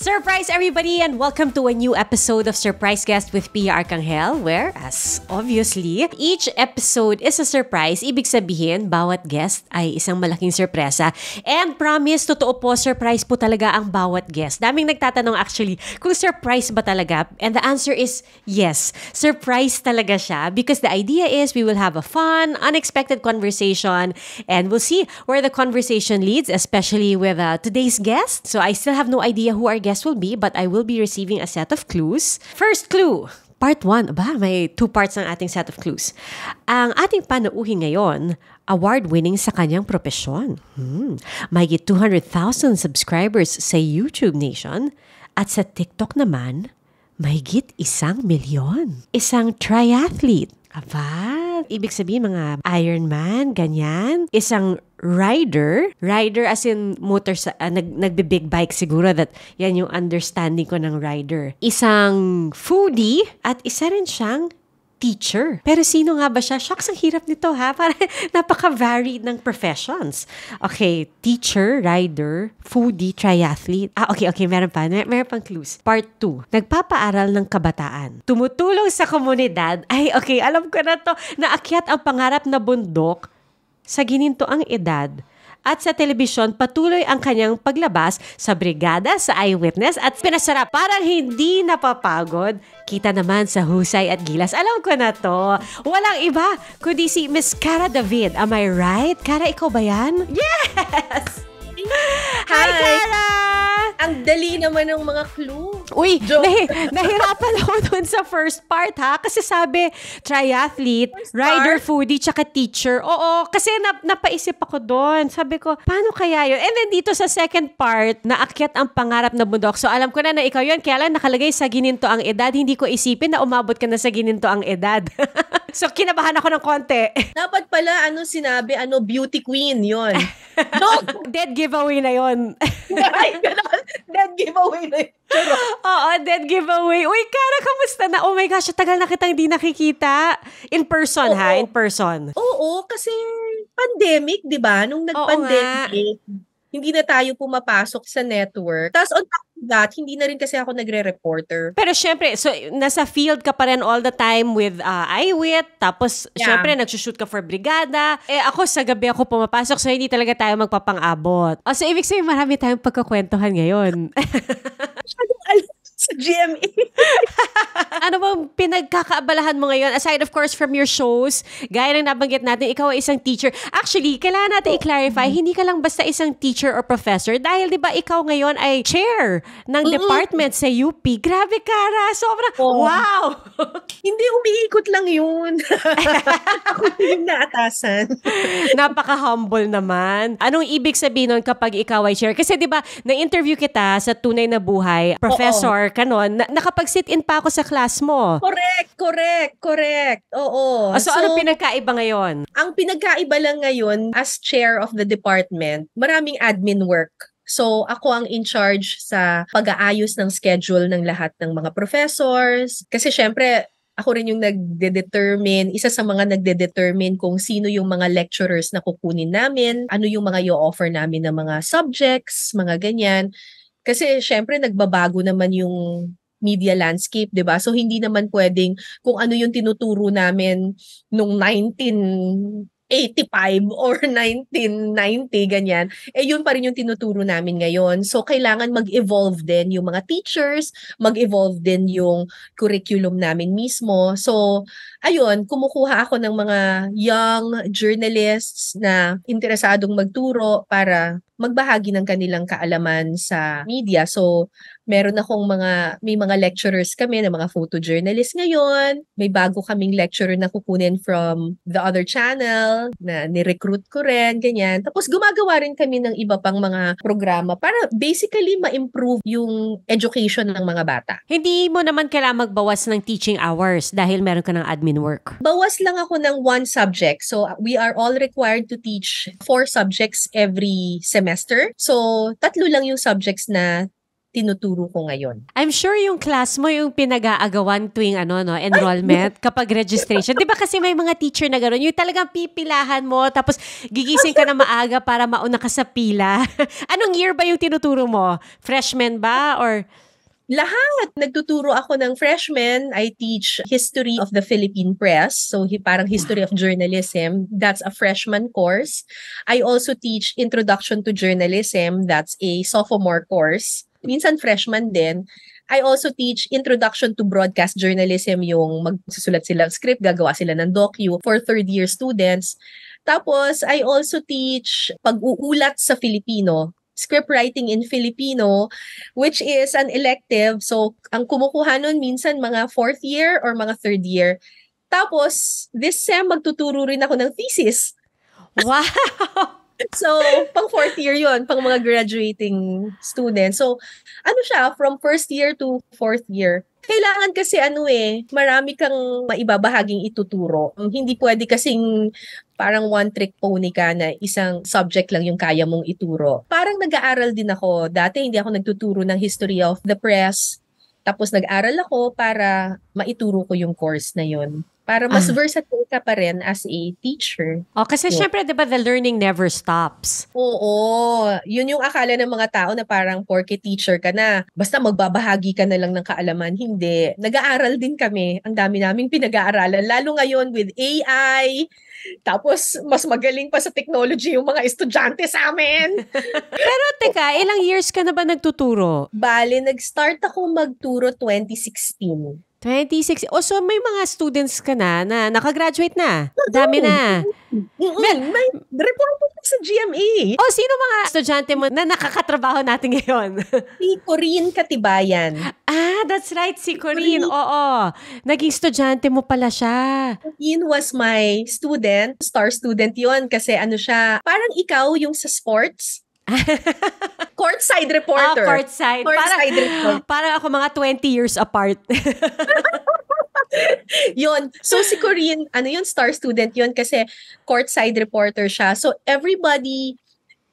Surprise, everybody, and welcome to a new episode of Surprise Guest with Pia Arcangel, where, as obviously, each episode is a surprise. Ibig sabihin, bawat guest ay isang malaking sorpresa. And promise, totoo po, surprise po talaga ang bawat guest. Daming nagtatanong actually kung surprise ba talaga. And the answer is yes. Surprise talaga siya because the idea is we will have a fun, unexpected conversation and we'll see where the conversation leads, especially with uh, today's guest. So I still have no idea who our guest guess will be, but I will be receiving a set of clues. First clue, part 1. Aba, may two parts ng ating set of clues. Ang ating panauhin ngayon, award-winning sa kanyang propesyon. Hmm. May 200,000 subscribers sa YouTube Nation at sa TikTok naman, mahigit isang milyon. Isang triathlete Aba, ibig sabihin mga Ironman, ganyan. Isang rider, rider as in motor sa, uh, nag, nagbe-big bike siguro that yan yung understanding ko ng rider. Isang foodie at isa rin siyang teacher. Pero sino nga ba siya? Shocks, ang hirap nito ha. Para napaka-varied ng professions. Okay, teacher, rider, foodie, triathlete. Ah, okay, okay, meron pa. Mer meron pang clues. Part 2. Nagpapaaral ng kabataan. Tumutulong sa komunidad. Ay, okay, alam ko na to. Naakyat ang pangarap na bundok sa gininto edad at sa telebisyon patuloy ang kanyang paglabas sa brigada sa eyewitness at pinasarap parang hindi napapagod. Kita naman sa husay at gilas. Alam ko na to. Walang iba kundi si Miss Cara David. Am I right? Cara, ikaw ba yan? Yes! Hi, Hi Cara! Ang dali naman ng mga clue. Uy, nahi- nahirapan ako dun sa first part ha. Kasi sabi, triathlete, rider foodie, tsaka teacher. Oo, kasi nap- napaisip ako dun. Sabi ko, paano kaya yun? And then dito sa second part, naakyat ang pangarap na bundok. So alam ko na na ikaw yun. Kaya nakalagay sa gininto ang edad. Hindi ko isipin na umabot ka na sa gininto ang edad. So, kinabahan ako ng konti. Dapat pala, ano sinabi, ano, beauty queen, yon no! dead giveaway na yon Ay, ganun. Dead giveaway na yun. Oo, dead giveaway. Uy, Kara, kamusta na? Oh my gosh, tagal na kitang hindi nakikita. In person, Oo. ha? In person. Oo, kasi pandemic, di ba? Nung nag-pandemic, hindi na tayo pumapasok sa network. Tapos on top of that, hindi na rin kasi ako nagre-reporter. Pero syempre, so nasa field ka pa rin all the time with uh, iWit, tapos yeah. syempre nagsushoot ka for brigada. Eh ako sa gabi ako pumapasok, so hindi talaga tayo magpapangabot. O, ah, so ibig sabihin marami tayong pagkakwentuhan ngayon. sa GMA. E. ano bang pinagkakaabalahan mo ngayon? Aside of course from your shows, gaya ng nabanggit natin, ikaw ay isang teacher. Actually, kailangan natin oh. i-clarify, mm-hmm. hindi ka lang basta isang teacher or professor dahil 'di ba ikaw ngayon ay chair ng department sa UP. Grabe ka, Ra. Sobra. Oh. Wow. hindi umiikot lang 'yun. Ako din naatasan. Napaka-humble naman. Anong ibig sabihin nun kapag ikaw ay chair? Kasi 'di ba, na-interview kita sa Tunay na Buhay, professor Oo before ka nun, na- nakapag-sit-in pa ako sa class mo. Correct, correct, correct. Oo. Ah, so, so ano pinagkaiba ngayon? Ang pinagkaiba lang ngayon, as chair of the department, maraming admin work. So, ako ang in charge sa pag-aayos ng schedule ng lahat ng mga professors. Kasi syempre, ako rin yung nagde-determine, isa sa mga nagde-determine kung sino yung mga lecturers na kukunin namin, ano yung mga i-offer namin ng mga subjects, mga ganyan. Kasi syempre nagbabago naman yung media landscape, 'di ba? So hindi naman pwedeng kung ano yung tinuturo namin nung 1985 or 1990 ganyan. Eh yun pa rin yung tinuturo namin ngayon. So kailangan mag-evolve din yung mga teachers, mag-evolve din yung curriculum namin mismo. So ayun, kumukuha ako ng mga young journalists na interesadong magturo para magbahagi ng kanilang kaalaman sa media. So, meron akong mga, may mga lecturers kami na mga photojournalist ngayon. May bago kaming lecturer na kukunin from the other channel na nirecruit ko rin, ganyan. Tapos gumagawa rin kami ng iba pang mga programa para basically ma-improve yung education ng mga bata. Hindi mo naman kailangan magbawas ng teaching hours dahil meron ka ng admin admin work? Bawas lang ako ng one subject. So, we are all required to teach four subjects every semester. So, tatlo lang yung subjects na tinuturo ko ngayon. I'm sure yung class mo yung pinag-aagawan tuwing ano no, enrollment kapag registration. 'Di ba kasi may mga teacher na ganoon, yung talagang pipilahan mo tapos gigising ka na maaga para mauna ka sa pila. Anong year ba yung tinuturo mo? Freshman ba or lahat. Nagtuturo ako ng freshman. I teach History of the Philippine Press. So, hi, parang History of Journalism. That's a freshman course. I also teach Introduction to Journalism. That's a sophomore course. Minsan freshman din. I also teach Introduction to Broadcast Journalism, yung magsusulat sila ng script, gagawa sila ng docu for third-year students. Tapos, I also teach pag-uulat sa Filipino script writing in Filipino, which is an elective. So, ang kumukuha nun minsan mga fourth year or mga third year. Tapos, this sem, magtuturo rin ako ng thesis. Wow! so, pang fourth year yon pang mga graduating students. So, ano siya, from first year to fourth year kailangan kasi ano eh, marami kang maibabahaging ituturo. Hindi pwede kasing parang one trick pony ka na isang subject lang yung kaya mong ituro. Parang nag-aaral din ako. Dati hindi ako nagtuturo ng history of the press. Tapos nag-aral ako para maituro ko yung course na yun. Para mas ah. versatile ka pa rin as a teacher. Oh, kasi so, syempre, di ba, the learning never stops. Oo. Yun yung akala ng mga tao na parang porke teacher ka na, basta magbabahagi ka na lang ng kaalaman. Hindi. Nag-aaral din kami. Ang dami naming pinag-aaralan. Lalo ngayon with AI, tapos, mas magaling pa sa technology yung mga estudyante sa amin. Pero teka, ilang years ka na ba nagtuturo? Bale, nag-start ako magturo 2016. 26. Oh, so may mga students ka na na nakagraduate na. Dami na. Well, may report ko sa GMA. E. Oh, sino mga estudyante mo na nakakatrabaho natin ngayon? si Corinne Katibayan. Ah, that's right. Si Corinne. Corinne. Oo. Naging estudyante mo pala siya. Corinne was my student. Star student yon Kasi ano siya, parang ikaw yung sa sports. courtside reporter. Ah, courtside. Courtside para, reporter. Para ako mga 20 years apart. yon So si Corinne, ano yun, star student yun kasi courtside reporter siya. So everybody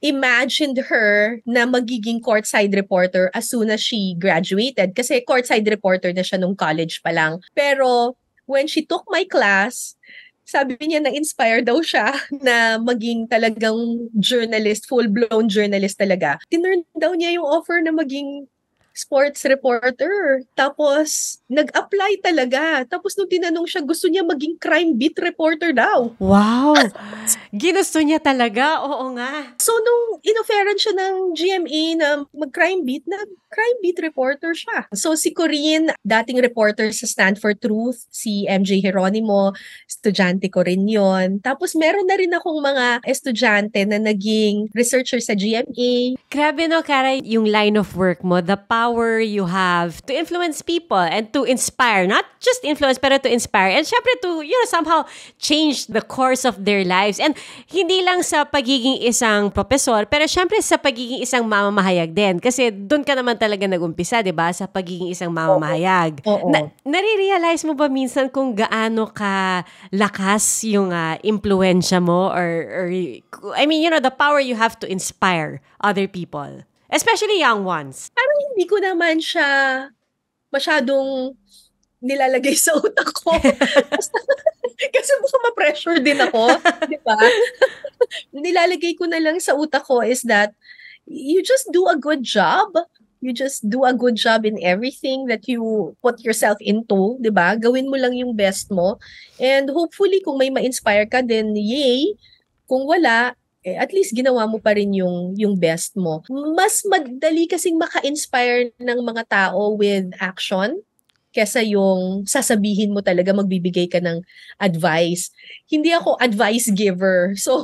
imagined her na magiging courtside reporter as soon as she graduated. Kasi courtside reporter na siya nung college pa lang. Pero when she took my class, sabi niya na inspire daw siya na maging talagang journalist, full-blown journalist talaga. Tinurn daw niya yung offer na maging sports reporter. Tapos, nag-apply talaga. Tapos, nung tinanong siya, gusto niya maging crime beat reporter daw. Wow! Ginusto niya talaga? Oo nga. So, nung inoferan siya ng GMA na mag-crime beat, na crime beat reporter siya. So, si Corinne, dating reporter sa Stanford Truth, si MJ Geronimo, estudyante ko rin yon. Tapos, meron na rin akong mga estudyante na naging researcher sa GMA. Grabe no, Kara, yung line of work mo, the power power you have to influence people and to inspire, not just influence, pero to inspire. And syempre to, you know, somehow change the course of their lives. And hindi lang sa pagiging isang professor, pero syempre sa pagiging isang mamamahayag din. Kasi doon ka naman talaga nag-umpisa, di ba? Sa pagiging isang mamamahayag. Oo. Oo. Na- nare-realize mo ba minsan kung gaano ka lakas yung uh, ah, impluensya mo or, or, I mean, you know, the power you have to inspire other people? Especially young ones. Parang hindi ko naman siya masyadong nilalagay sa utak ko. kasi baka ma-pressure din ako, di ba? nilalagay ko na lang sa utak ko is that you just do a good job. You just do a good job in everything that you put yourself into, di ba? Gawin mo lang yung best mo. And hopefully, kung may ma-inspire ka, then yay. Kung wala, eh, at least ginawa mo pa rin yung, yung best mo. Mas madali kasing maka-inspire ng mga tao with action kesa yung sasabihin mo talaga magbibigay ka ng advice. Hindi ako advice giver. So,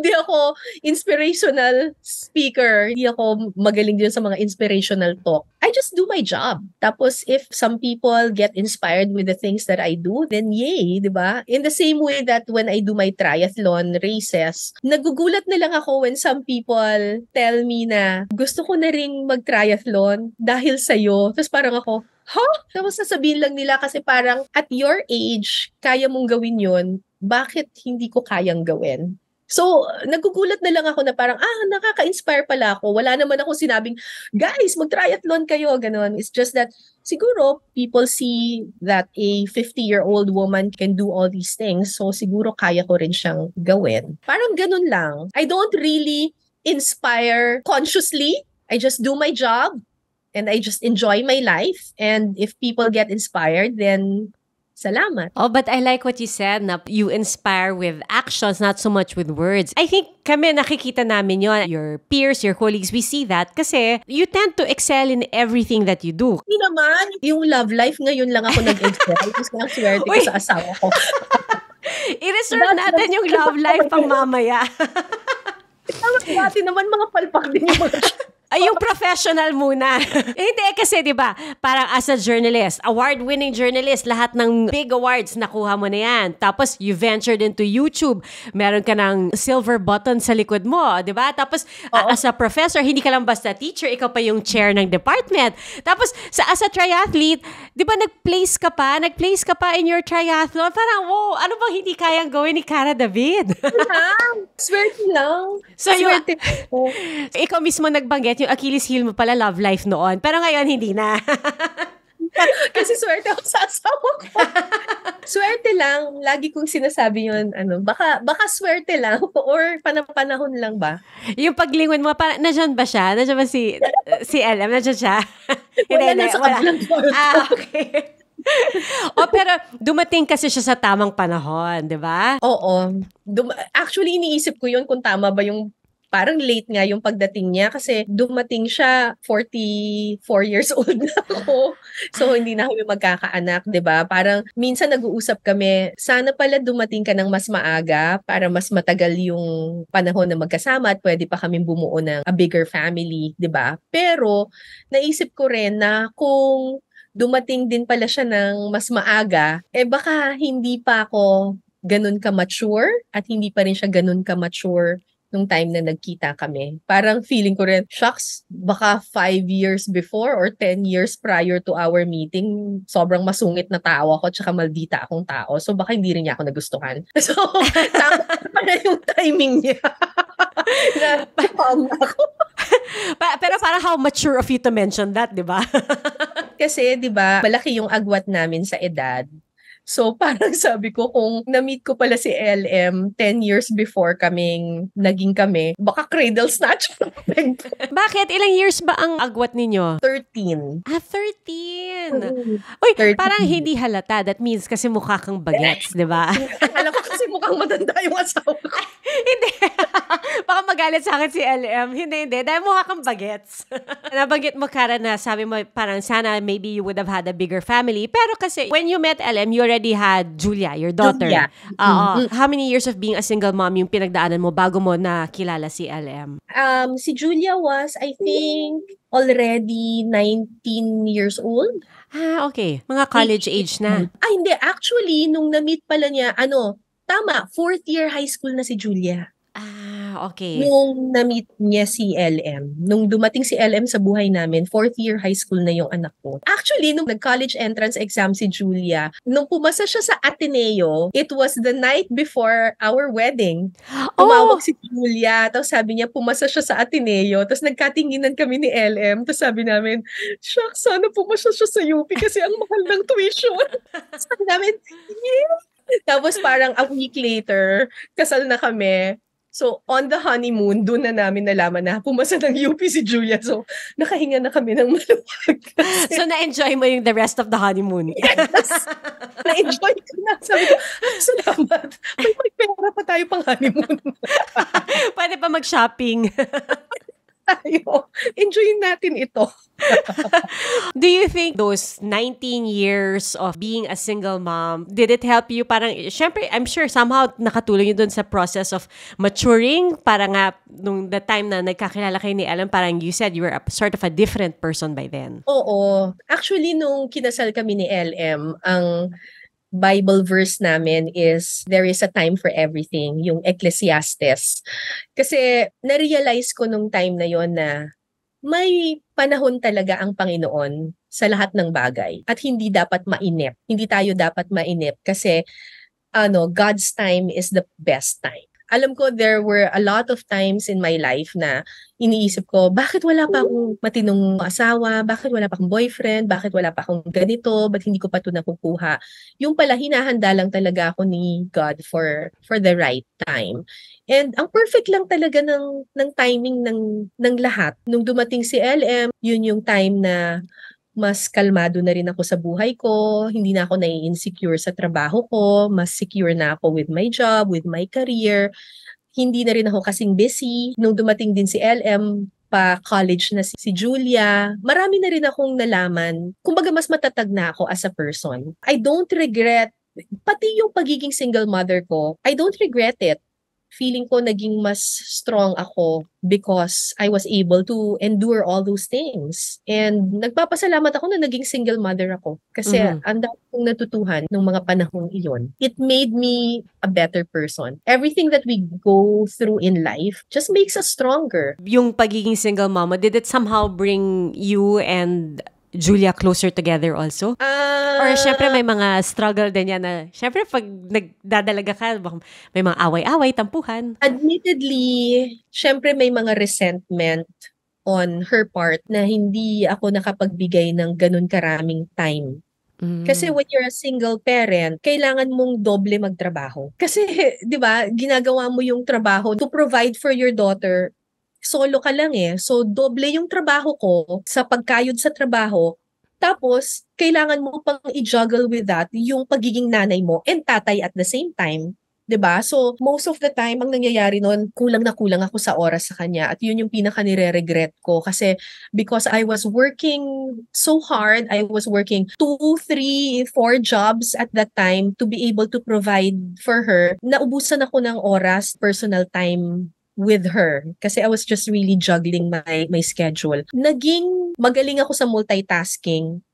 hindi ako inspirational speaker. Hindi ako magaling din sa mga inspirational talk. I just do my job. Tapos if some people get inspired with the things that I do, then yay, di ba? In the same way that when I do my triathlon races, nagugulat na lang ako when some people tell me na gusto ko na ring mag-triathlon dahil sa'yo. Tapos parang ako, Huh? Tapos sasabihin lang nila kasi parang at your age, kaya mong gawin yon bakit hindi ko kayang gawin? So, nagugulat na lang ako na parang, ah, nakaka-inspire pala ako. Wala naman ako sinabing, guys, mag-triathlon kayo, ganun. It's just that, siguro, people see that a 50-year-old woman can do all these things. So, siguro kaya ko rin siyang gawin. Parang ganun lang. I don't really inspire consciously. I just do my job and I just enjoy my life. And if people get inspired, then Salamat. Oh, but I like what you said na you inspire with actions, not so much with words. I think kami nakikita namin yon your peers, your colleagues, we see that kasi you tend to excel in everything that you do. Hindi naman, yung love life ngayon lang ako nag-excel. Tapos na ko sa asawa ko. I-reserve natin yung love life pang mamaya. Tama natin naman mga palpak din yung mga Ay, yung professional muna. eh, hindi, kasi di ba parang as a journalist, award-winning journalist, lahat ng big awards, nakuha mo na yan. Tapos, you ventured into YouTube. Meron ka ng silver button sa likod mo, di ba? Tapos, Oo. as a professor, hindi ka lang basta teacher, ikaw pa yung chair ng department. Tapos, sa as a triathlete, di ba nag-place ka pa? Nag-place ka pa in your triathlon? Parang, wow, ano bang hindi kayang gawin ni Cara David? lang. Swerte lang. So, Swerte. Yung, ikaw mismo nagbanggit yung Achilles heel mo pala love life noon. Pero ngayon, hindi na. Kasi swerte ako sa asawa ko. swerte lang. Lagi kong sinasabi yun. Ano, baka, baka swerte lang or panapanahon lang ba? Yung paglingon mo, para, nandiyan ba siya? Nandiyan ba si, si LM? Nandiyan siya? wala, na sa kablang Ah, okay. o oh, pero dumating kasi siya sa tamang panahon, di ba? Oo. Dum- Actually, iniisip ko yun kung tama ba yung parang late nga yung pagdating niya kasi dumating siya 44 years old na ako. So ah. hindi na kami magkakaanak, 'di ba? Parang minsan nag-uusap kami, sana pala dumating ka ng mas maaga para mas matagal yung panahon na magkasama at pwede pa kami bumuo ng a bigger family, 'di ba? Pero naisip ko rin na kung dumating din pala siya ng mas maaga, eh baka hindi pa ako ganun ka mature at hindi pa rin siya ganun ka mature nung time na nagkita kami. Parang feeling ko rin, shucks, baka five years before or 10 years prior to our meeting, sobrang masungit na tao ako tsaka maldita akong tao. So baka hindi rin niya ako nagustuhan. So, tapos pala yung timing niya. na, ako. pa- pero para how mature of you to mention that, di ba? Kasi, di ba, malaki yung agwat namin sa edad. So parang sabi ko, kung na-meet ko pala si LM 10 years before kaming naging kami, baka cradle snatch. Bakit? Ilang years ba ang agwat ninyo? 13. Ah, 13. Mm-hmm. Uy, 13. parang hindi halata. That means kasi mukha kang bagets, di ba? Alam ko kasi mukhang matanda yung asawa ko. hindi magalit sa akin si LM. Hindi, hindi. Dahil mukha kang bagets. Nabanggit mo, Kara, na sabi mo parang sana maybe you would have had a bigger family. Pero kasi when you met LM, you already had Julia, your daughter. Julia. Uh, mm-hmm. How many years of being a single mom yung pinagdaanan mo bago mo nakilala si LM? Um, si Julia was, I think, already 19 years old. Ah, okay. Mga college age na. Ah, hindi. Actually, nung na-meet pala niya, ano, tama, fourth year high school na si Julia. Ah, okay. Nung na-meet niya si LM, nung dumating si LM sa buhay namin, fourth year high school na yung anak ko. Actually, nung nag-college entrance exam si Julia, nung pumasa siya sa Ateneo, it was the night before our wedding. Oh! Tumawag oh! si Julia, tapos sabi niya, pumasa siya sa Ateneo, tapos nagkatinginan kami ni LM, tapos sabi namin, shock, sana pumasa siya sa UP kasi ang mahal ng tuition. sabi namin, yeah! Tapos parang a week later, kasal na kami. So, on the honeymoon, doon na namin nalaman na pumasa ng UP si Julia. So, nakahinga na kami ng maluwag. so, na-enjoy mo yung the rest of the honeymoon? yes! na-enjoy ko na. Sabi ko, ah, salamat. May, may pera pa tayo pang honeymoon. Pwede pa mag-shopping tayo. Enjoyin natin ito. Do you think those 19 years of being a single mom, did it help you? Parang, syempre, I'm sure somehow nakatulong yun dun sa process of maturing. Para nga, nung the time na nagkakilala kayo ni Ellen, parang you said you were a, sort of a different person by then. Oo. Actually, nung kinasal kami ni LM, ang Bible verse namin is there is a time for everything, yung Ecclesiastes. Kasi na-realize ko nung time na yon na may panahon talaga ang Panginoon sa lahat ng bagay at hindi dapat mainip. Hindi tayo dapat mainip kasi ano, God's time is the best time alam ko there were a lot of times in my life na iniisip ko, bakit wala pa akong matinong asawa? Bakit wala pa akong boyfriend? Bakit wala pa akong ganito? Ba't hindi ko pa ito nakukuha? Yung pala, hinahanda lang talaga ako ni God for, for the right time. And ang perfect lang talaga ng, ng timing ng, ng lahat. Nung dumating si LM, yun yung time na mas kalmado na rin ako sa buhay ko, hindi na ako nai-insecure sa trabaho ko, mas secure na ako with my job, with my career. Hindi na rin ako kasing busy. Nung dumating din si LM, pa college na si, si Julia, marami na rin akong nalaman. Kumbaga mas matatag na ako as a person. I don't regret pati yung pagiging single mother ko, I don't regret it feeling ko naging mas strong ako because I was able to endure all those things. And nagpapasalamat ako na naging single mother ako kasi mm-hmm. ang dami kong natutuhan nung mga panahon iyon. It made me a better person. Everything that we go through in life just makes us stronger. Yung pagiging single mama, did it somehow bring you and Julia closer together also? Uh, Or ah. syempre may mga struggle din yan na, syempre pag nagdadalaga ka, may mga away-away, tampuhan. Admittedly, syempre may mga resentment on her part na hindi ako nakapagbigay ng ganun karaming time mm. Kasi when you're a single parent, kailangan mong doble magtrabaho. Kasi, di ba, ginagawa mo yung trabaho to provide for your daughter solo ka lang eh. So, doble yung trabaho ko sa pagkayod sa trabaho. Tapos, kailangan mo pang i-juggle with that yung pagiging nanay mo and tatay at the same time. 'di ba? So most of the time ang nangyayari noon, kulang na kulang ako sa oras sa kanya at 'yun yung pinaka nire-regret ko kasi because I was working so hard, I was working 2, 3, 4 jobs at that time to be able to provide for her. Naubusan ako ng oras, personal time with her kasi I was just really juggling my my schedule. Naging magaling ako sa multitasking.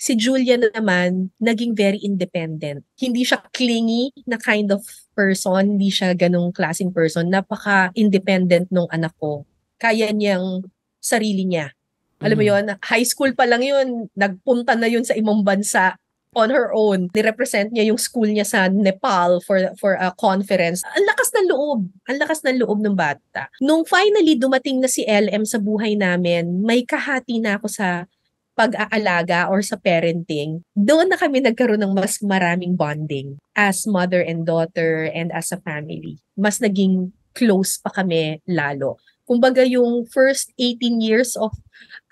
Si Julia naman, naging very independent. Hindi siya clingy na kind of person, hindi siya ganong klaseng person. Napaka-independent nung anak ko. Kaya niyang sarili niya. Alam mo mm. yon high school pa lang yun, nagpunta na yun sa imong bansa on her own. ni-represent niya yung school niya sa Nepal for for a conference. Ang lakas ng loob. Ang lakas ng loob ng bata. Nung finally dumating na si LM sa buhay namin, may kahati na ako sa pag-aalaga or sa parenting, doon na kami nagkaroon ng mas maraming bonding as mother and daughter and as a family. Mas naging close pa kami lalo. Kumbaga yung first 18 years of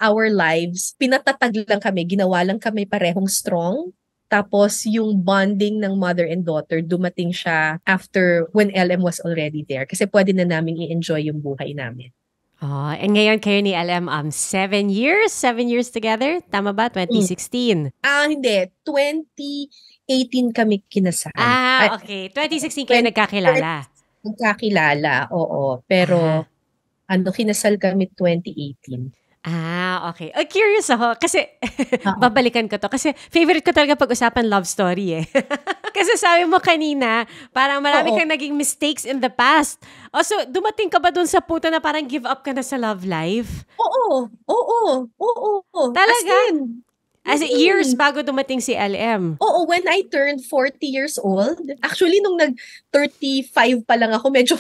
our lives, pinatatag lang kami, ginawa lang kami parehong strong, tapos yung bonding ng mother and daughter, dumating siya after when LM was already there. Kasi pwede na namin i-enjoy yung buhay namin. Oh, and ngayon kayo ni LM, um, seven years? Seven years together? Tama ba? 2016? Hmm. Ah, mm. uh, hindi. 2018 kami kinasal. Ah, okay. 2016 kayo 20, nagkakilala. Nagkakilala, oo. Pero, ah. ano, kinasal kami 2018. Ah, okay. Oh, curious ako. Kasi, babalikan ko to. Kasi, favorite ko talaga pag-usapan love story eh. kasi sabi mo kanina, parang marami Oo. kang naging mistakes in the past. O, oh, so, dumating ka ba dun sa punto na parang give up ka na sa love life? Oo. Oo. Oo. Oo. Talaga? As in, As in, years bago dumating si LM. Oo, when I turned 40 years old, actually nung nag-35 pa lang ako, medyo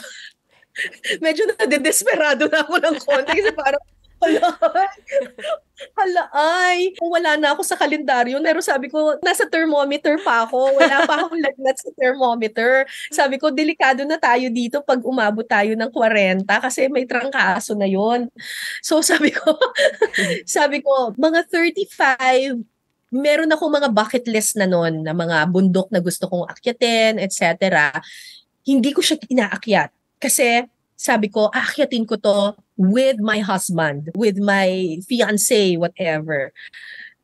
medyo na-desperado na ako ng konti kasi parang Hala ay. Hala ay. Wala na ako sa kalendaryo. Pero sabi ko, nasa thermometer pa ako. Wala pa akong lagnat sa thermometer. Sabi ko, delikado na tayo dito pag umabot tayo ng 40 kasi may trangkaso na yon. So sabi ko, sabi ko, mga 35, meron ako mga bucket list na noon na mga bundok na gusto kong akyatin, etc. Hindi ko siya inaakyat. Kasi sabi ko, aakyatin ko to with my husband, with my fiance, whatever.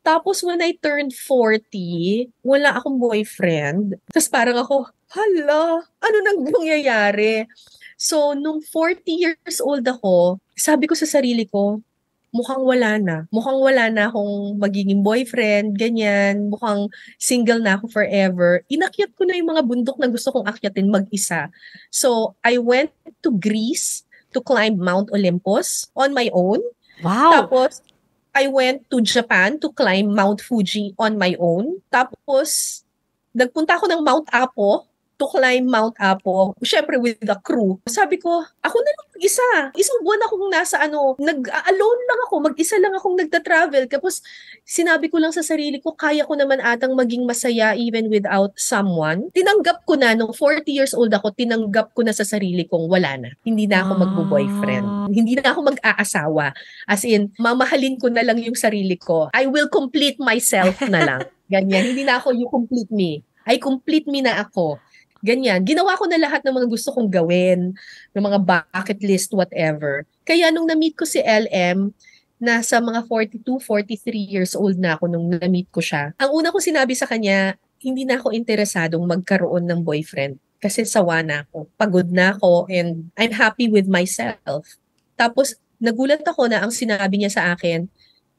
Tapos when I turned 40, wala akong boyfriend. Tapos parang ako, hala, ano nang nangyayari? So, nung 40 years old ako, sabi ko sa sarili ko, mukhang wala na. Mukhang wala na akong magiging boyfriend, ganyan. Mukhang single na ako forever. Inakyat ko na yung mga bundok na gusto kong akyatin mag-isa. So, I went to Greece to climb Mount Olympus on my own. Wow. Tapos, I went to Japan to climb Mount Fuji on my own. Tapos, nagpunta ako ng Mount Apo to climb Mount Apo, syempre with the crew. Sabi ko, ako na lang mag-isa. Isang buwan akong nasa ano, nag-alone lang ako, mag-isa lang akong nagta-travel. Tapos sinabi ko lang sa sarili ko, kaya ko naman atang maging masaya even without someone. Tinanggap ko na, nung 40 years old ako, tinanggap ko na sa sarili kong wala na. Hindi na ako ah. magbo-boyfriend. Hindi na ako mag-aasawa. As in, mamahalin ko na lang yung sarili ko. I will complete myself na lang. Ganyan. Hindi na ako you complete me. I complete me na ako ganyan. Ginawa ko na lahat ng mga gusto kong gawin, ng mga bucket list, whatever. Kaya nung na-meet ko si LM, nasa mga 42, 43 years old na ako nung na-meet ko siya. Ang una kong sinabi sa kanya, hindi na ako interesadong magkaroon ng boyfriend kasi sawa na ako. Pagod na ako and I'm happy with myself. Tapos nagulat ako na ang sinabi niya sa akin,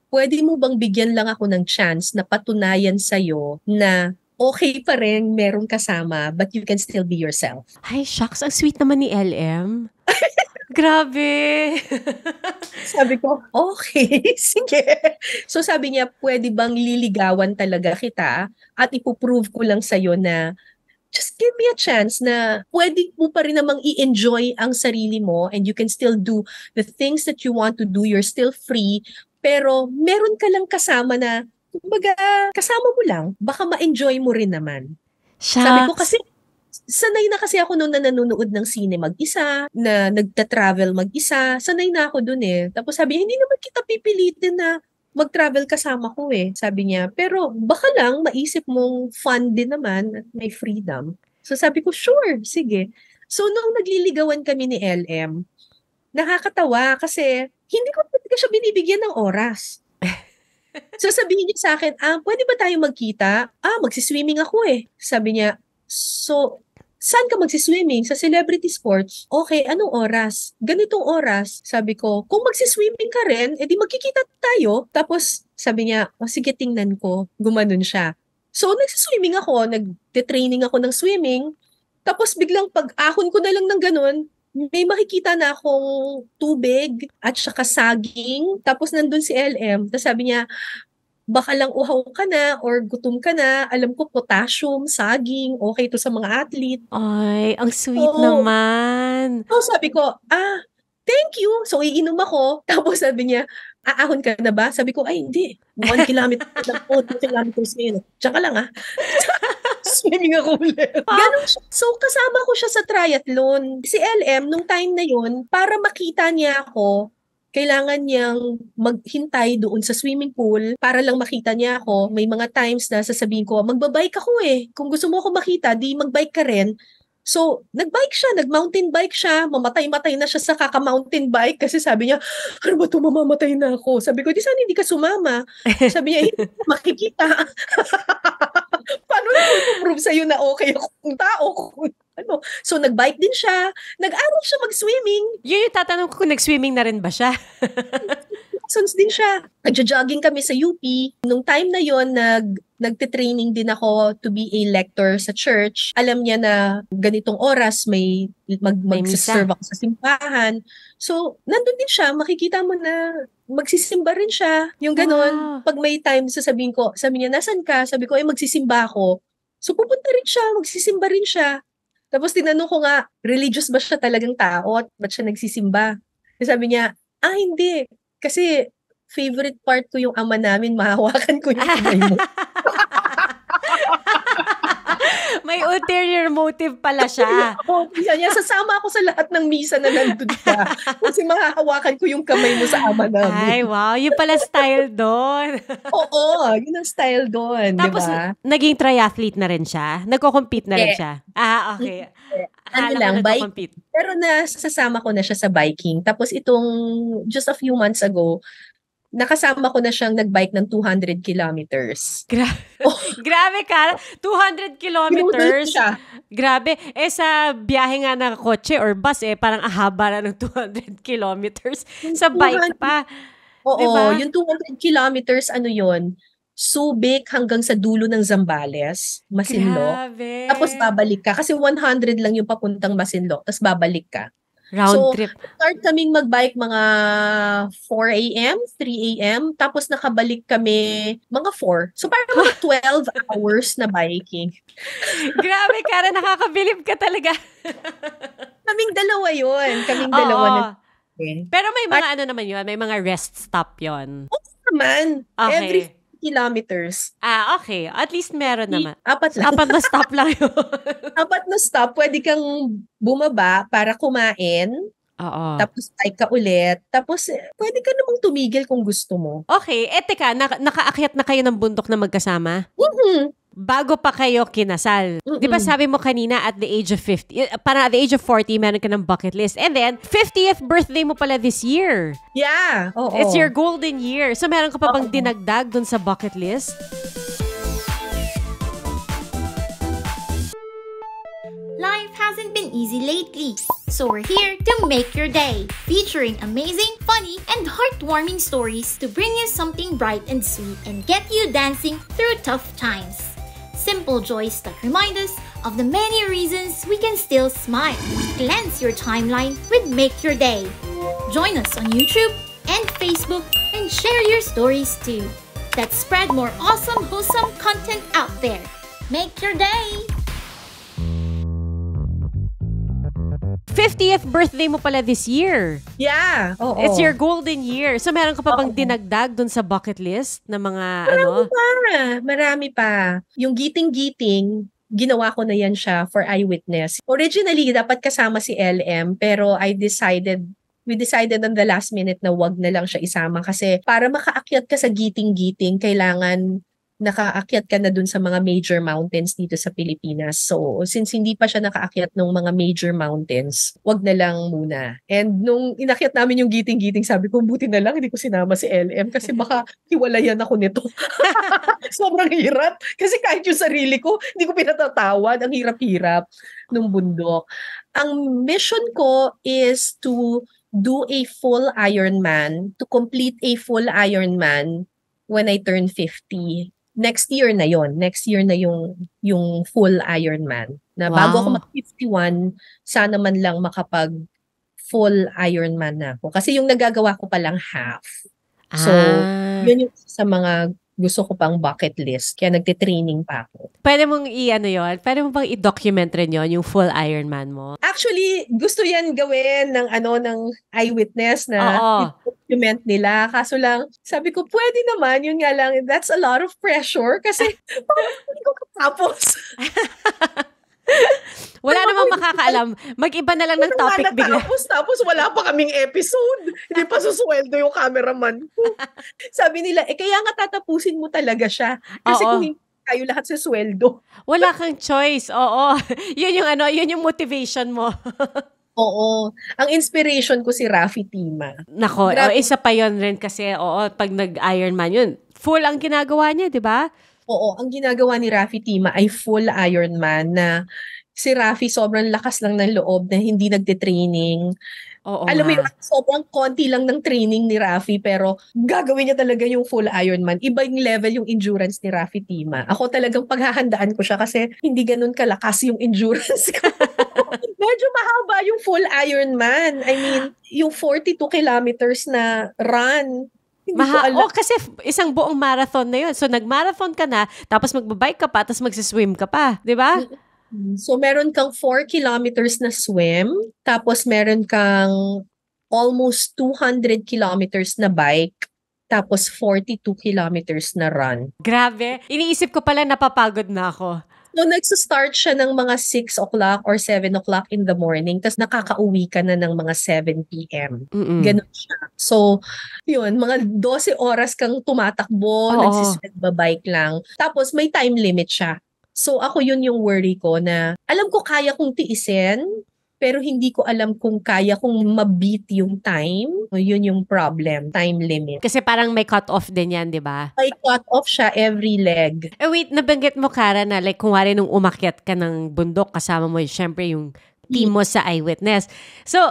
pwede mo bang bigyan lang ako ng chance na patunayan sa'yo na okay pa rin merong kasama, but you can still be yourself. Ay, shucks. Ang sweet naman ni LM. Grabe! sabi ko, okay, sige. So sabi niya, pwede bang liligawan talaga kita at ipuprove ko lang sa'yo na just give me a chance na pwede mo pa rin namang i-enjoy ang sarili mo and you can still do the things that you want to do. You're still free. Pero meron ka lang kasama na kumbaga, kasama mo lang, baka ma-enjoy mo rin naman. Shucks. Sabi ko kasi, sanay na kasi ako noon na nanonood ng sine mag-isa, na nagta-travel mag-isa, sanay na ako doon eh. Tapos sabi, hindi naman kita pipilitin na mag-travel kasama ko eh, sabi niya. Pero baka lang maisip mong fun din naman at may freedom. So sabi ko, sure, sige. So nung nagliligawan kami ni LM, nakakatawa kasi hindi ko talaga siya binibigyan ng oras so sabihin niya sa akin, ah, pwede ba tayo magkita? Ah, magsiswimming ako eh. Sabi niya, so, saan ka magsiswimming? Sa celebrity sports? Okay, anong oras? Ganitong oras. Sabi ko, kung magsiswimming ka rin, edi eh, magkikita tayo. Tapos, sabi niya, o oh, sige, tingnan ko. Gumanon siya. So, nagsiswimming ako, nagte-training ako ng swimming. Tapos, biglang pag-ahon ko na lang ng ganun, may makikita na akong tubig at saka saging. Tapos nandun si LM. Tapos sabi niya, baka lang uhaw ka na or gutom ka na. Alam ko, potassium, saging, okay to sa mga athlete. Ay, ang sweet so, naman. So sabi ko, ah, thank you. So iinom ako. Tapos sabi niya, aahon ka na ba? Sabi ko, ay hindi. One kilometer lang po, two kilometers ngayon. Tsaka lang ah. swimming ako Ganun siya. So, kasama ko siya sa triathlon. Si LM, nung time na yon para makita niya ako, kailangan niyang maghintay doon sa swimming pool para lang makita niya ako. May mga times na sasabihin ko, magbabike ako eh. Kung gusto mo ako makita, di magbike ka rin. So, nagbike siya, nagmountain bike siya, mamatay-matay na siya sa kaka-mountain bike kasi sabi niya, ano ba ito, mamamatay na ako. Sabi ko, di sana hindi ka sumama. Sabi niya, hindi makikita. Paano i-prove sa'yo na okay akong tao? Kung ano. So, nag-bike din siya. Nag-aral siya mag-swimming. Yun yung tatanong ko kung nag-swimming na rin ba siya. Watsons din siya. Nagja-jogging kami sa UP. Nung time na yon nag nagte-training din ako to be a lector sa church. Alam niya na ganitong oras may mag mag-serve ako sa simbahan. So, nandun din siya, makikita mo na magsisimba rin siya. Yung ganun, wow. Ah. pag may time, sasabihin ko, sabi niya, nasan ka? Sabi ko, ay magsisimba ako. So, pupunta rin siya, magsisimba rin siya. Tapos tinanong ko nga, religious ba siya talagang tao at ba't siya nagsisimba? Sabi niya, ah, hindi. Kasi favorite part ko yung ama namin, mahawakan ko yung kamay mo. May ulterior motive pala siya. Oo, oh, yan, yan. Sasama ako sa lahat ng misa na nandun ka. Kasi mahahawakan ko yung kamay mo sa ama namin. Ay, wow. Yung pala style doon. Oo, yun ang style doon. Tapos, diba? naging triathlete na rin siya? Nagko-compete na yeah. rin siya? Ah, okay ano lang, bike, pero nasasama ko na siya sa biking. Tapos itong just a few months ago, nakasama ko na siyang nagbike ng 200 kilometers. Gra- oh. Grabe, Kara. 200 kilometers? Grabe. Eh, sa biyahe nga ng kotse or bus, eh, parang ahaba na ng 200 kilometers. sa 200, bike pa. Oo, diba? yung 200 kilometers, ano yon Subic hanggang sa dulo ng Zambales, Masinloc. Grabe. Tapos babalik ka. Kasi 100 lang yung papuntang Masinloc. Tapos babalik ka. Round so, trip. start kaming magbike mga 4 a.m., 3 a.m., tapos nakabalik kami mga 4. So, parang mga 12 hours na biking. Grabe, Kara, nakakabilib ka talaga. kaming dalawa yun. Kaming dalawa Oo. na. Okay. Pero may mga But, ano naman yun, may mga rest stop yun. Oo naman. Okay. Every kilometers. Ah, okay. At least meron naman. Apat lang. Apat na stop lang yun. apat na stop, pwede kang bumaba para kumain. Oo. Tapos ay ka ulit. Tapos eh, pwede ka namang tumigil kung gusto mo. Okay. Eh, teka, na- nakaakyat na kayo ng bundok na magkasama? Mm-hmm bago pa kayo kinasal. Mm-mm. Di ba sabi mo kanina at the age of 50, eh, para at the age of 40, meron ka ng bucket list. And then, 50th birthday mo pala this year. Yeah. Oo. It's your golden year. So, meron ka pa bang dinagdag dun sa bucket list? Life hasn't been easy lately, so we're here to make your day, featuring amazing, funny, and heartwarming stories to bring you something bright and sweet and get you dancing through tough times. Simple Joys that remind us of the many reasons we can still smile. Cleanse your timeline with Make Your Day. Join us on YouTube and Facebook and share your stories too. Let's spread more awesome, wholesome content out there. Make your day! 50th birthday mo pala this year. Yeah. Oo. It's your golden year. So meron ka pa bang Oo. dinagdag dun sa bucket list na mga Marami ano? pa. Marami pa. Yung giting-giting, ginawa ko na yan siya for eyewitness. Originally, dapat kasama si LM, pero I decided we decided on the last minute na wag na lang siya isama kasi para makaakyat ka sa giting-giting, kailangan nakaakyat ka na dun sa mga major mountains dito sa Pilipinas. So, since hindi pa siya nakaakyat ng mga major mountains, wag na lang muna. And nung inakyat namin yung giting-giting, sabi ko, buti na lang, hindi ko sinama si LM kasi baka hiwalayan ako nito. Sobrang hirap. Kasi kahit yung sarili ko, hindi ko pinatatawad. Ang hirap-hirap ng bundok. Ang mission ko is to do a full Ironman, to complete a full Ironman when I turn 50 next year na yon next year na yung yung full Ironman na wow. bago ako mag 51 sana man lang makapag full Ironman na ako kasi yung nagagawa ko pa lang half ah. so yun yung sa mga gusto ko pang bucket list. Kaya nagte-training pa ako. Pwede mong i-ano yun? Pwede mo pang i-document rin yun, yung full Ironman mo? Actually, gusto yan gawin ng ano, ng eyewitness na Oo. document nila. Kaso lang, sabi ko, pwede naman. Yun nga lang, that's a lot of pressure kasi parang hindi ko katapos. Wala Pero namang makakaalam. Mag-iba na lang ng topic bigla. Tapos, tapos wala pa kaming episode. Hindi pa susweldo yung cameraman ko. Sabi nila, eh kaya nga tatapusin mo talaga siya. Kasi Oo. kung hindi kayo lahat sa sweldo. Wala kang choice. Oo. yun yung ano, yun yung motivation mo. Oo. Ang inspiration ko si Rafi Tima. Nako, Grabe. oh, isa pa yon rin kasi, oo, pag nag iron Man yun, full ang ginagawa niya, di ba? Oo, ang ginagawa ni Rafi Tima ay full Ironman na si Rafi sobrang lakas lang ng loob na hindi nagte-training. Oo, Alam mo yun, sobrang konti lang ng training ni Rafi pero gagawin niya talaga yung full Ironman. Iba yung level yung endurance ni Rafi Tima. Ako talagang paghahandaan ko siya kasi hindi ganun kalakas yung endurance ko. Medyo mahaba yung full Ironman. I mean, yung 42 kilometers na run hindi Maha- ko oh, kasi isang buong marathon na yun. So, nag-marathon ka na, tapos magbabike ka pa, tapos magsiswim ka pa. Di ba? Mm-hmm. So, meron kang 4 kilometers na swim, tapos meron kang almost 200 kilometers na bike, tapos 42 kilometers na run. Grabe. Iniisip ko pala napapagod na ako. So, nagsastart siya ng mga 6 o'clock or 7 o'clock in the morning. Tapos, nakakauwi ka na ng mga 7 p.m. Mm-mm. Ganun siya. So, yun, mga 12 oras kang tumatakbo, Oo. nagsisweat bike lang. Tapos, may time limit siya. So, ako yun yung worry ko na alam ko kaya kong tiisin, pero hindi ko alam kung kaya kong mabit yung time. Yun yung problem, time limit. Kasi parang may cut-off din yan, di ba? May cut-off siya every leg. Eh wait, nabanggit mo, Kara, na like kung kunwari nung umakyat ka ng bundok, kasama mo yung, syempre yung team hmm. mo sa eyewitness. So,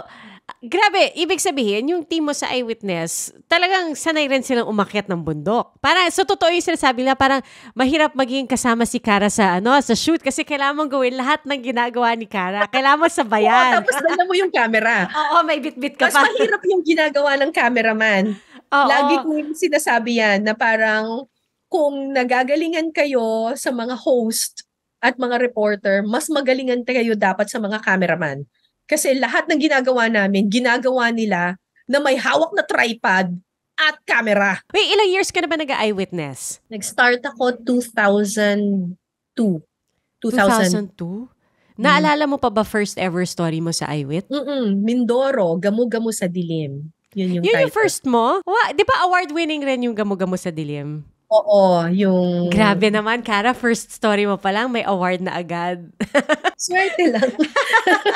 Grabe, ibig sabihin, yung team mo sa eyewitness, talagang sanay rin silang umakyat ng bundok. Para so totoo yung sinasabi nila, parang mahirap maging kasama si Kara sa ano, sa shoot kasi kailangan mong gawin lahat ng ginagawa ni Kara. Kailangan mo sabayan. Oo, tapos dala mo yung camera. Oo, may bitbit ka Mas pa. Mas mahirap yung ginagawa ng cameraman. Oo. Lagi kong sinasabi yan na parang kung nagagalingan kayo sa mga host at mga reporter, mas magalingan kayo dapat sa mga cameraman. Kasi lahat ng ginagawa namin, ginagawa nila na may hawak na tripod at camera. Wait, ilang years ka na ba nag-eyewitness? Nag-start ako 2002. 2000. 2002? Naalala mo pa ba first ever story mo sa Eyewit? Mm Mindoro, Gamu-Gamu sa Dilim. Yun yung, yun title. yung first mo? Wa, di ba award-winning rin yung Gamu-Gamu sa Dilim? Oo, yung... Grabe naman, Kara. First story mo pa lang, may award na agad. Swerte lang.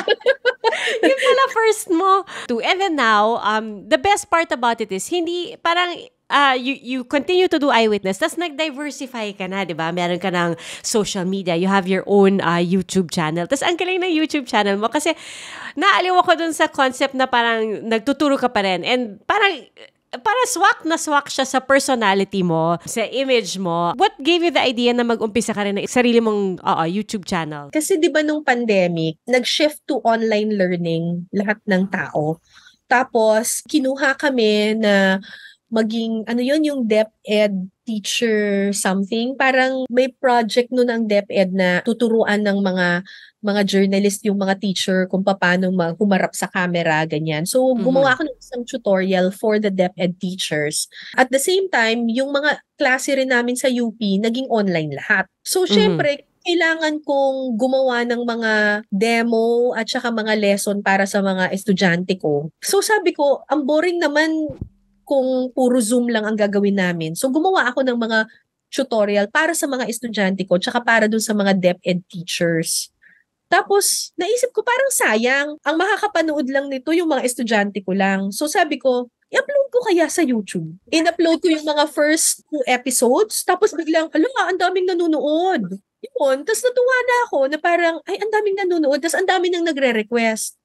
yung pala first mo. To, and then now, um, the best part about it is, hindi, parang uh, you, you continue to do eyewitness, tapos nag-diversify ka na, di ba? Meron ka ng social media, you have your own uh, YouTube channel. Tapos ang galing ng YouTube channel mo kasi naaliw ako dun sa concept na parang nagtuturo ka pa rin. And parang para swak na swak siya sa personality mo, sa image mo. What gave you the idea na mag-umpisa ka rin ng sarili mong uh, YouTube channel? Kasi 'di ba nung pandemic, nag-shift to online learning lahat ng tao. Tapos kinuha kami na maging ano 'yun yung DepEd teacher something. Parang may project nun ang DepEd na tuturuan ng mga mga journalist yung mga teacher kung paano humarap sa camera, ganyan. So, mm-hmm. gumawa ako ng isang tutorial for the DepEd teachers. At the same time, yung mga klase rin namin sa UP, naging online lahat. So, mm-hmm. syempre, mm-hmm kailangan kong gumawa ng mga demo at saka mga lesson para sa mga estudyante ko. So sabi ko, ang boring naman kung puro Zoom lang ang gagawin namin. So gumawa ako ng mga tutorial para sa mga estudyante ko tsaka para dun sa mga DepEd teachers. Tapos, naisip ko parang sayang. Ang makakapanood lang nito yung mga estudyante ko lang. So sabi ko, i-upload ko kaya sa YouTube. In-upload ko yung mga first two episodes. Tapos biglang, alam ang daming nanonood. Yun. Tapos natuwa na ako na parang, ay, ang daming nanonood. Tapos ang dami nang nagre-request.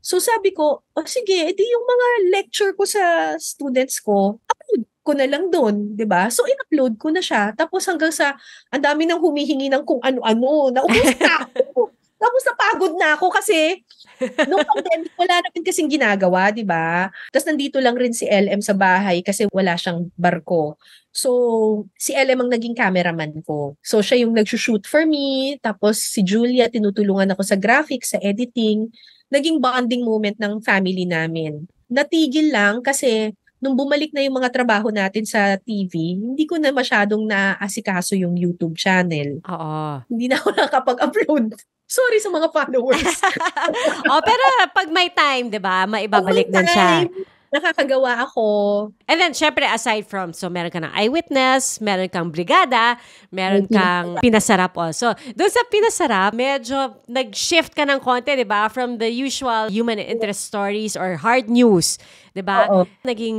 So sabi ko, oh, sige, edi yung mga lecture ko sa students ko, upload ko na lang doon, 'di ba? So in-upload ko na siya. Tapos hanggang sa ang dami nang humihingi ng kung ano-ano, naubos na ako. Tapos napagod na ako kasi nung pandemic wala na rin kasing ginagawa, 'di ba? Tapos nandito lang rin si LM sa bahay kasi wala siyang barko. So si LM ang naging cameraman ko. So siya yung nagsushoot for me, tapos si Julia tinutulungan ako sa graphics, sa editing naging bonding moment ng family namin. Natigil lang kasi nung bumalik na yung mga trabaho natin sa TV, hindi ko na masyadong naasikaso yung YouTube channel. Oo. Hindi na ako nakapag upload Sorry sa mga followers. oh, pero pag may time, 'di ba, maibabalik din siya nakakagawa ako. And then, syempre, aside from, so meron ka ng eyewitness, meron kang brigada, meron kang pinasarap also. Doon sa pinasarap, medyo nag-shift ka ng konti, di ba? From the usual human interest stories or hard news, di ba? Naging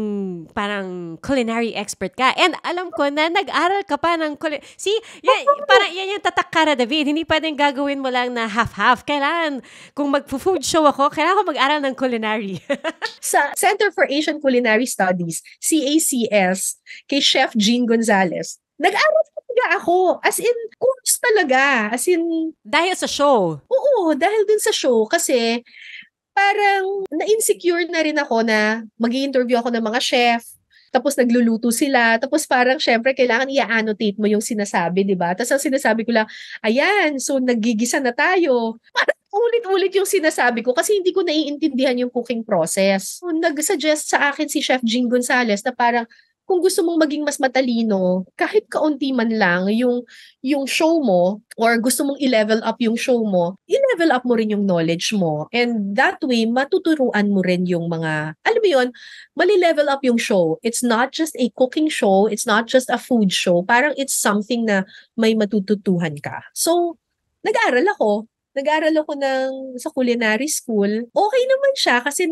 parang culinary expert ka. And alam ko na nag-aral ka pa ng culinary. See, yan, parang yan yung tatak ka David. Hindi pa din gagawin mo lang na half-half. Kailangan, kung mag-food show ako, kailangan ko mag-aral ng culinary. sa Center for for Asian Culinary Studies, CACS, kay Chef Jean Gonzalez, nag-aral talaga ako. As in, course talaga. As in... Dahil sa show? Oo, dahil din sa show. Kasi parang na-insecure na rin ako na mag interview ako ng mga chef, tapos nagluluto sila, tapos parang syempre kailangan i-annotate mo yung sinasabi, di ba? Tapos ang sinasabi ko lang, ayan, so nagigisa na tayo. Parang ulit-ulit yung sinasabi ko kasi hindi ko naiintindihan yung cooking process. nag-suggest sa akin si Chef Jing Gonzales na parang kung gusto mong maging mas matalino, kahit kaunti man lang yung yung show mo or gusto mong i-level up yung show mo, i-level up mo rin yung knowledge mo. And that way, matuturuan mo rin yung mga, alam mo yun, mali-level up yung show. It's not just a cooking show, it's not just a food show, parang it's something na may matututuhan ka. So, nag-aaral ako nag-aral ako ng sa culinary school. Okay naman siya kasi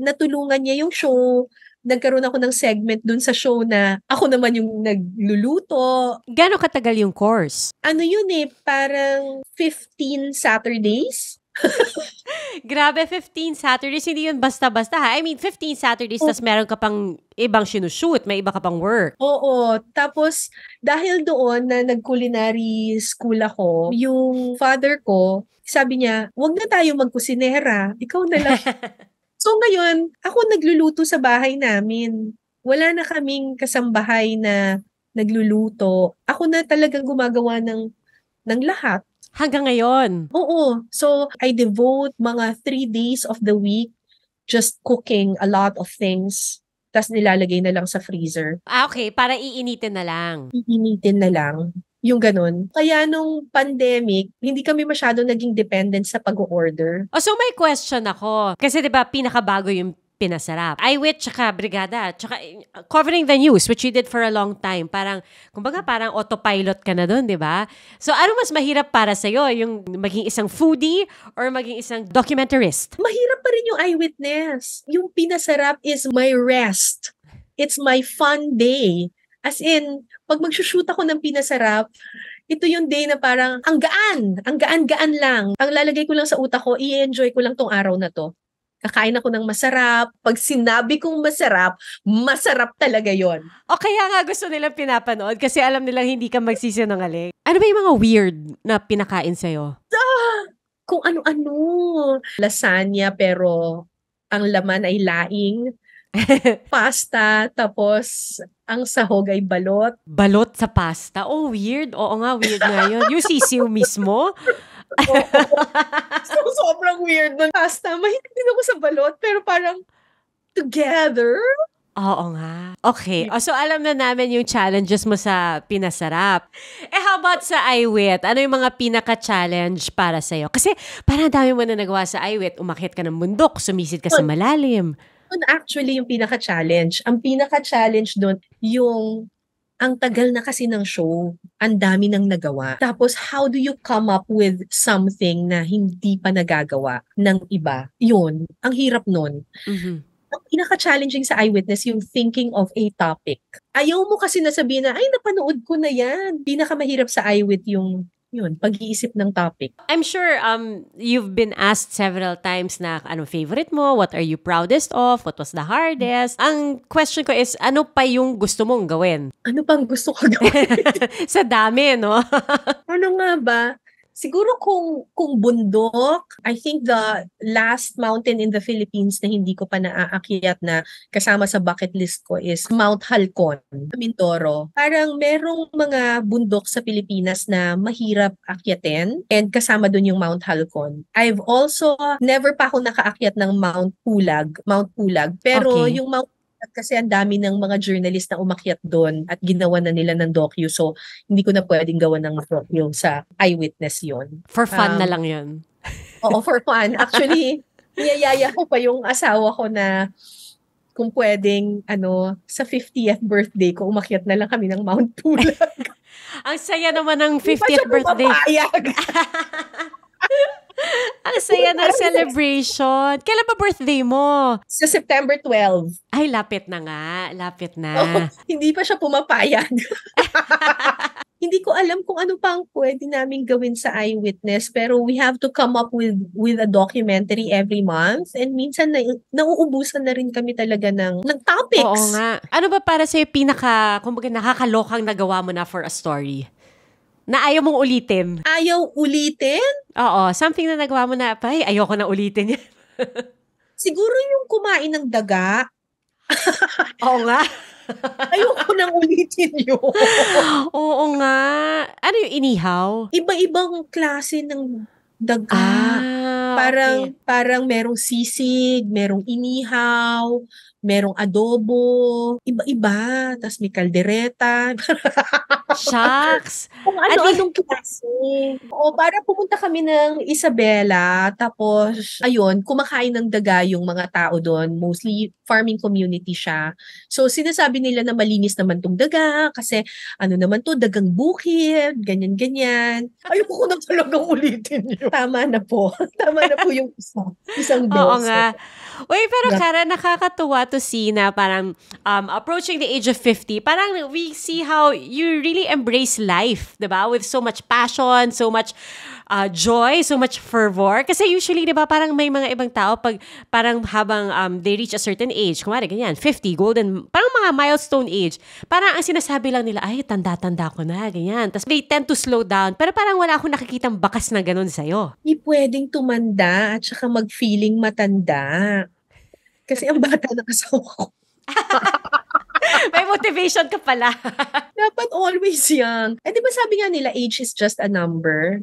natulungan niya yung show. Nagkaroon ako ng segment dun sa show na ako naman yung nagluluto. Gano'ng katagal yung course? Ano yun eh, parang 15 Saturdays. Grabe, 15 Saturdays. Hindi yun basta-basta ha. I mean, 15 Saturdays, oh. tas meron ka pang ibang sinushoot. May iba ka pang work. Oo. Tapos, dahil doon na nag-culinary school ako, yung father ko, sabi niya, wag na tayo magkusinera. Ikaw na lang. so ngayon, ako nagluluto sa bahay namin. Wala na kaming kasambahay na nagluluto. Ako na talaga gumagawa ng ng lahat Hanggang ngayon? Oo. So, I devote mga three days of the week just cooking a lot of things tapos nilalagay na lang sa freezer. Ah, okay. Para iinitin na lang. Iinitin na lang. Yung ganun. Kaya nung pandemic, hindi kami masyado naging dependent sa pag-order. Oh, so may question ako. Kasi 'di ba pinakabago yung pinasarap. I wit tsaka brigada, tsaka eh, covering the news which you did for a long time. Parang kumbaga parang autopilot ka na doon, 'di ba? So ano mas mahirap para sa iyo, yung maging isang foodie or maging isang documentarist? Mahirap pa rin yung eyewitness. Yung pinasarap is my rest. It's my fun day. As in, pag magsushoot ako ng pinasarap, ito yung day na parang ang gaan, ang gaan-gaan lang. Ang lalagay ko lang sa utak ko, i-enjoy ko lang tong araw na to kakain ako ng masarap. Pag sinabi kong masarap, masarap talaga yon. O kaya nga gusto nilang pinapanood kasi alam nilang hindi ka magsisinungaling. Ano ba yung mga weird na pinakain sa'yo? Ah, kung ano-ano. Lasagna pero ang laman ay laing pasta, tapos ang sahog ay balot. Balot sa pasta? Oh, weird. Oo nga, weird na yun. Yung sisiw mismo? so, sobrang weird ng Pasta, mahilig din ako sa balot, pero parang together? Oo nga. Okay. Oh, so, alam na namin yung challenges mo sa pinasarap. Eh, how about sa iWit? Ano yung mga pinaka-challenge para sa'yo? Kasi, parang dami mo na nagawa sa iWit. Umakit ka ng bundok, sumisid ka sa malalim doon actually yung pinaka-challenge. Ang pinaka-challenge doon, yung ang tagal na kasi ng show, ang dami nang nagawa. Tapos, how do you come up with something na hindi pa nagagawa ng iba? Yun, ang hirap nun. Mm-hmm ang pinaka-challenging sa eyewitness yung thinking of a topic. Ayaw mo kasi na sabihin na, ay, napanood ko na yan. Pinakamahirap sa eyewit yung yun, pag-iisip ng topic. I'm sure um you've been asked several times na ano favorite mo, what are you proudest of, what was the hardest. Ang question ko is ano pa yung gusto mong gawin? Ano pang gusto ko gawin? Sa dami, no? ano nga ba? Siguro kung kung bundok, I think the last mountain in the Philippines na hindi ko pa naaakyat na kasama sa bucket list ko is Mount Halcon, Mindoro. Parang merong mga bundok sa Pilipinas na mahirap akyatin and kasama doon yung Mount Halcon. I've also never pa ako nakaakyat ng Mount Pulag, Mount Pulag, pero okay. yung Mount at kasi ang dami ng mga journalist na umakyat doon at ginawa na nila ng docu. So, hindi ko na pwedeng gawa ng docu sa eyewitness yon For fun um, na lang yun. oo, for fun. Actually, niyayaya ko pa yung asawa ko na kung pwedeng, ano, sa 50th birthday ko, umakyat na lang kami ng Mount Pulag. ang saya naman ng 50th birthday. Ang saya ng celebration. Kailan ba birthday mo? Sa September 12. Ay, lapit na nga. Lapit na. Oh, hindi pa siya pumapayag. hindi ko alam kung ano pa ang pwede namin gawin sa eyewitness pero we have to come up with with a documentary every month and minsan na, nauubusan na rin kami talaga ng, ng topics. Oo nga. Ano ba para sa pinaka kumbaga nakakalokang nagawa mo na for a story? Na ayaw mong ulitin. Ayaw ulitin? Oo, something na nagawa mo na, ay, ayoko na ulitin yan. Siguro yung kumain ng daga. Oo nga. Ayoko nang ulitin yun. Oo nga. Ano yung inihaw? Iba-ibang klase ng daga. Ah, parang okay. parang merong sisig, merong inihaw, merong adobo, iba-iba, tas may kaldereta. Shucks! Kung ano-anong klase. O, para pumunta kami ng Isabela, tapos, ayun, kumakain ng daga yung mga tao doon. Mostly, farming community siya. So, sinasabi nila na malinis naman tong daga, kasi ano naman to, dagang bukid, ganyan-ganyan. Ayoko ko na talagang ulitin yun. Tama na po. Tama na po yung isang, Isang beso. Oo nga. Uy, pero yeah. Kara, nakakatuwa to see na parang um, approaching the age of 50, parang we see how you really really embrace life, di ba? With so much passion, so much uh, joy, so much fervor. Kasi usually, di ba, parang may mga ibang tao pag parang habang um, they reach a certain age, kumari ganyan, 50, golden, parang mga milestone age, parang ang sinasabi lang nila, ay, tanda-tanda ko na, ganyan. Tapos they tend to slow down, pero parang wala akong nakikitang bakas na ganun sa'yo. Hindi pwedeng tumanda at saka mag-feeling matanda. Kasi ang bata na kasama ko. May motivation ka pala. Dapat always young. Eh di ba sabi nga nila, age is just a number.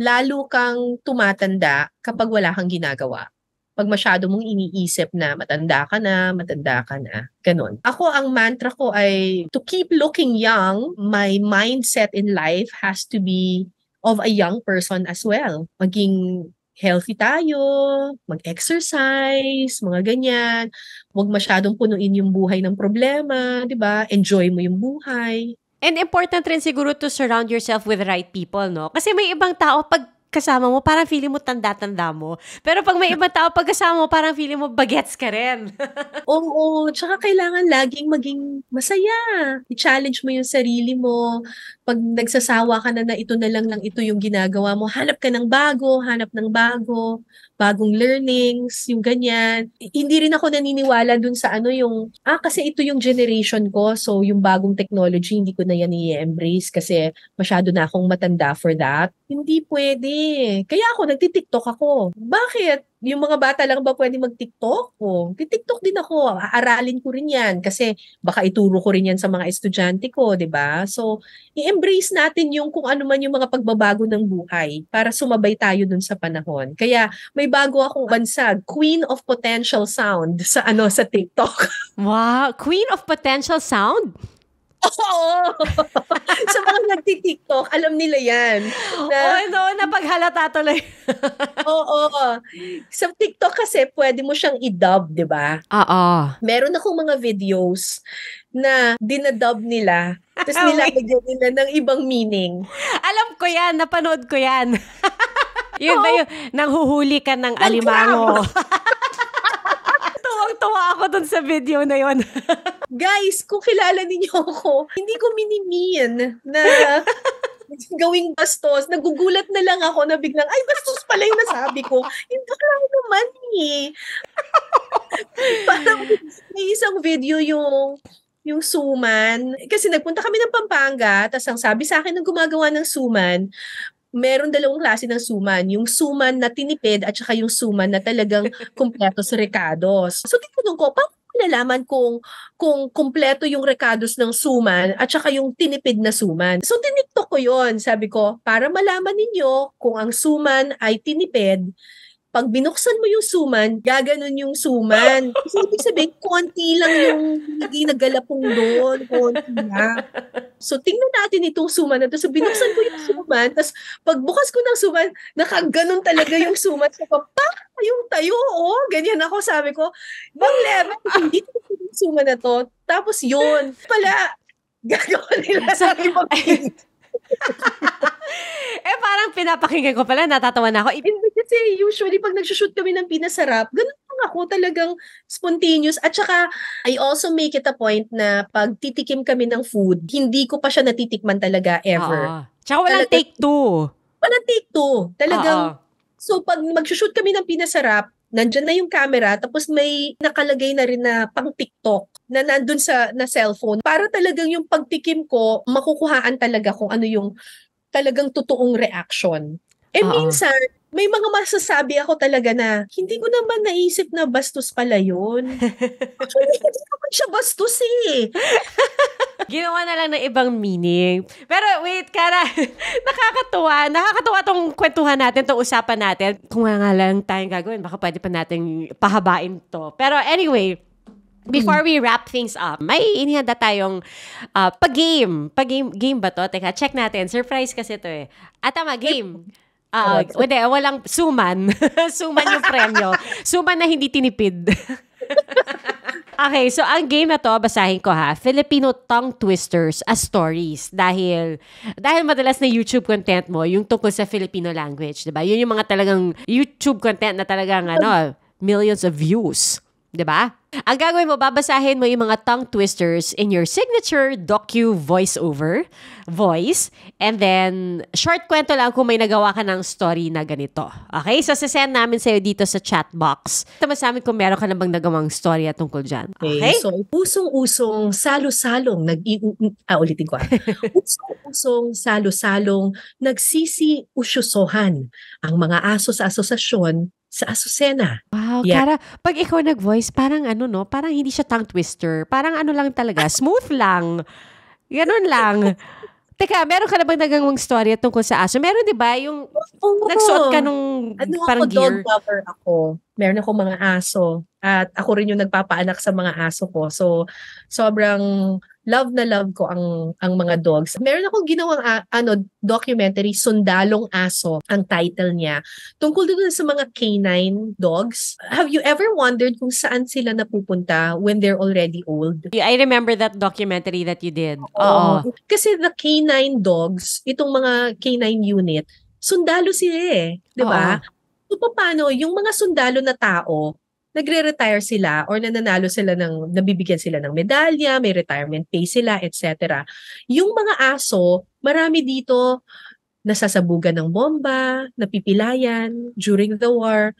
Lalo kang tumatanda kapag wala kang ginagawa pag masyado mong iniisip na matanda ka na, matanda ka na. Ganon. Ako, ang mantra ko ay to keep looking young, my mindset in life has to be of a young person as well. Maging healthy tayo, mag-exercise, mga ganyan. Huwag masyadong punuin yung buhay ng problema, 'di ba? Enjoy mo yung buhay. And important rin siguro to surround yourself with the right people, no? Kasi may ibang tao, pag kasama mo, parang feeling mo tanda-tanda mo. Pero pag may ibang tao pag kasama mo, parang feeling mo bagets ka rin. oo, oo. Tsaka kailangan laging maging masaya. I-challenge mo yung sarili mo. Pag nagsasawa ka na na ito na lang lang ito yung ginagawa mo, hanap ka ng bago, hanap ng bago, bagong learnings, yung ganyan. Hindi rin ako naniniwala dun sa ano yung, ah, kasi ito yung generation ko, so yung bagong technology, hindi ko na yan i-embrace kasi masyado na akong matanda for that hindi pwede. Kaya ako, nagtitiktok ako. Bakit? Yung mga bata lang ba pwede mag-tiktok? O, tiktok din ako. Aaralin ko rin yan kasi baka ituro ko rin yan sa mga estudyante ko, di ba? So, i-embrace natin yung kung ano man yung mga pagbabago ng buhay para sumabay tayo dun sa panahon. Kaya, may bago akong bansag, Queen of Potential Sound sa ano sa TikTok. wow! Queen of Potential Sound? Oo! sa mga nagti-TikTok, alam nila yan. Na, oh, no, napaghalata tuloy. oo. Sa TikTok kasi, pwede mo siyang i-dub, di ba? Oo. Meron akong mga videos na dinadub nila tapos nilagyan nila ng ibang meaning. Alam ko yan, napanood ko yan. Yun oh. ba yun? Nanghuhuli ka ng alimango. Tuwang-tuwa ako dun sa video na yon. Guys, kung kilala ninyo ako, hindi ko minimin na gawing bastos. Nagugulat na lang ako na biglang, ay, bastos pala yung nasabi ko. Hindi ko lang naman eh. Parang may isang video yung yung suman. Kasi nagpunta kami ng Pampanga, tapos ang sabi sa akin ng gumagawa ng suman, meron dalawang klase ng suman. Yung suman na tinipid at saka yung suman na talagang kumpletos rekados. So, tinanong ko, paano nalaman kung kung kumpleto yung rekados ng suman at saka yung tinipid na suman. So tiniktok ko yon, sabi ko, para malaman ninyo kung ang suman ay tinipid, pag binuksan mo yung suman, gaganon yung suman. Kasi ibig sabihin, konti lang yung hindi nagalapong doon. Konti lang. So, tingnan natin itong suman na to. So, binuksan ko yung suman. Tapos, pagbukas ko ng suman, nakaganon talaga yung suman. So, pa, yung tayo, oh, ganyan ako. Sabi ko, bang level, hindi ko yung suman na to. Tapos, yun. Pala, gagawin nila sa ibang eh parang pinapakinggan ko pala, natatawa na ako. I- Hindi kasi usually pag nagsushoot kami ng pinasarap, ganun lang ako talagang spontaneous. At saka, I also make it a point na pag titikim kami ng food, hindi ko pa siya natitikman talaga ever. Oo. Tsaka walang Talaga, take two. Walang take two. Talagang, Oo. so pag magsushoot kami ng pinasarap, nandyan na yung camera, tapos may nakalagay na rin na pang TikTok na nandun sa na cellphone para talagang yung pagtikim ko makukuhaan talaga kung ano yung talagang totoong reaction. Eh Uh-oh. minsan may mga masasabi ako talaga na hindi ko naman naisip na bastos pala yun. Actually, hindi naman siya bastos eh. Ginawa na lang ng ibang meaning. Pero wait, Kara, nakakatuwa. Nakakatuwa tong kwentuhan natin, tong usapan natin. Kung nga lang tayong gagawin, baka pwede pa natin pahabain to. Pero anyway, Before we wrap things up, may inihanda tayong uh, ah, pag-game. Pag-game game ba to? Teka, check natin. Surprise kasi to eh. Ah, tama, game. Uh, wala, walang suman. suman yung premyo. suman na hindi tinipid. okay, so ang game na to, basahin ko ha, Filipino tongue twisters as stories. Dahil, dahil madalas na YouTube content mo, yung tungkol sa Filipino language, di ba? Yun yung mga talagang YouTube content na talagang ano, millions of views. 'di ba? Ang gagawin mo, babasahin mo yung mga tongue twisters in your signature docu voiceover voice and then short kwento lang kung may nagawa ka ng story na ganito. Okay? So, sasend namin sa'yo dito sa chat box. Tama sa kung meron ka na bang nagawang story tungkol diyan. Okay? okay so, usong-usong salo-salong nag ah, ulitin ko. Ah. usong-usong salo-salong nagsisi-usyusohan ang mga aso sa asosasyon sa Azucena. Wow, yeah. Kara, pag ikaw nag-voice, parang ano no, parang hindi siya tongue twister. Parang ano lang talaga, smooth lang. Ganun lang. Teka, meron ka na bang nagawang story tungkol sa aso? Meron, di ba? Yung Oo. nagsuot ka nung ano parang ako, gear. Dog lover ako. Meron ako mga aso. At ako rin yung nagpapaanak sa mga aso ko. So, sobrang love na love ko ang ang mga dogs. Meron akong ginawang uh, ano documentary Sundalong Aso ang title niya. Tungkol doon sa mga canine dogs. Have you ever wondered kung saan sila napupunta when they're already old? I remember that documentary that you did. Oo. Oo. Kasi the canine dogs, itong mga canine unit, sundalo sila eh, 'di ba? So paano yung mga sundalo na tao nagre-retire sila or nananalo sila ng, nabibigyan sila ng medalya, may retirement pay sila, etc. Yung mga aso, marami dito nasasabugan ng bomba, napipilayan during the war.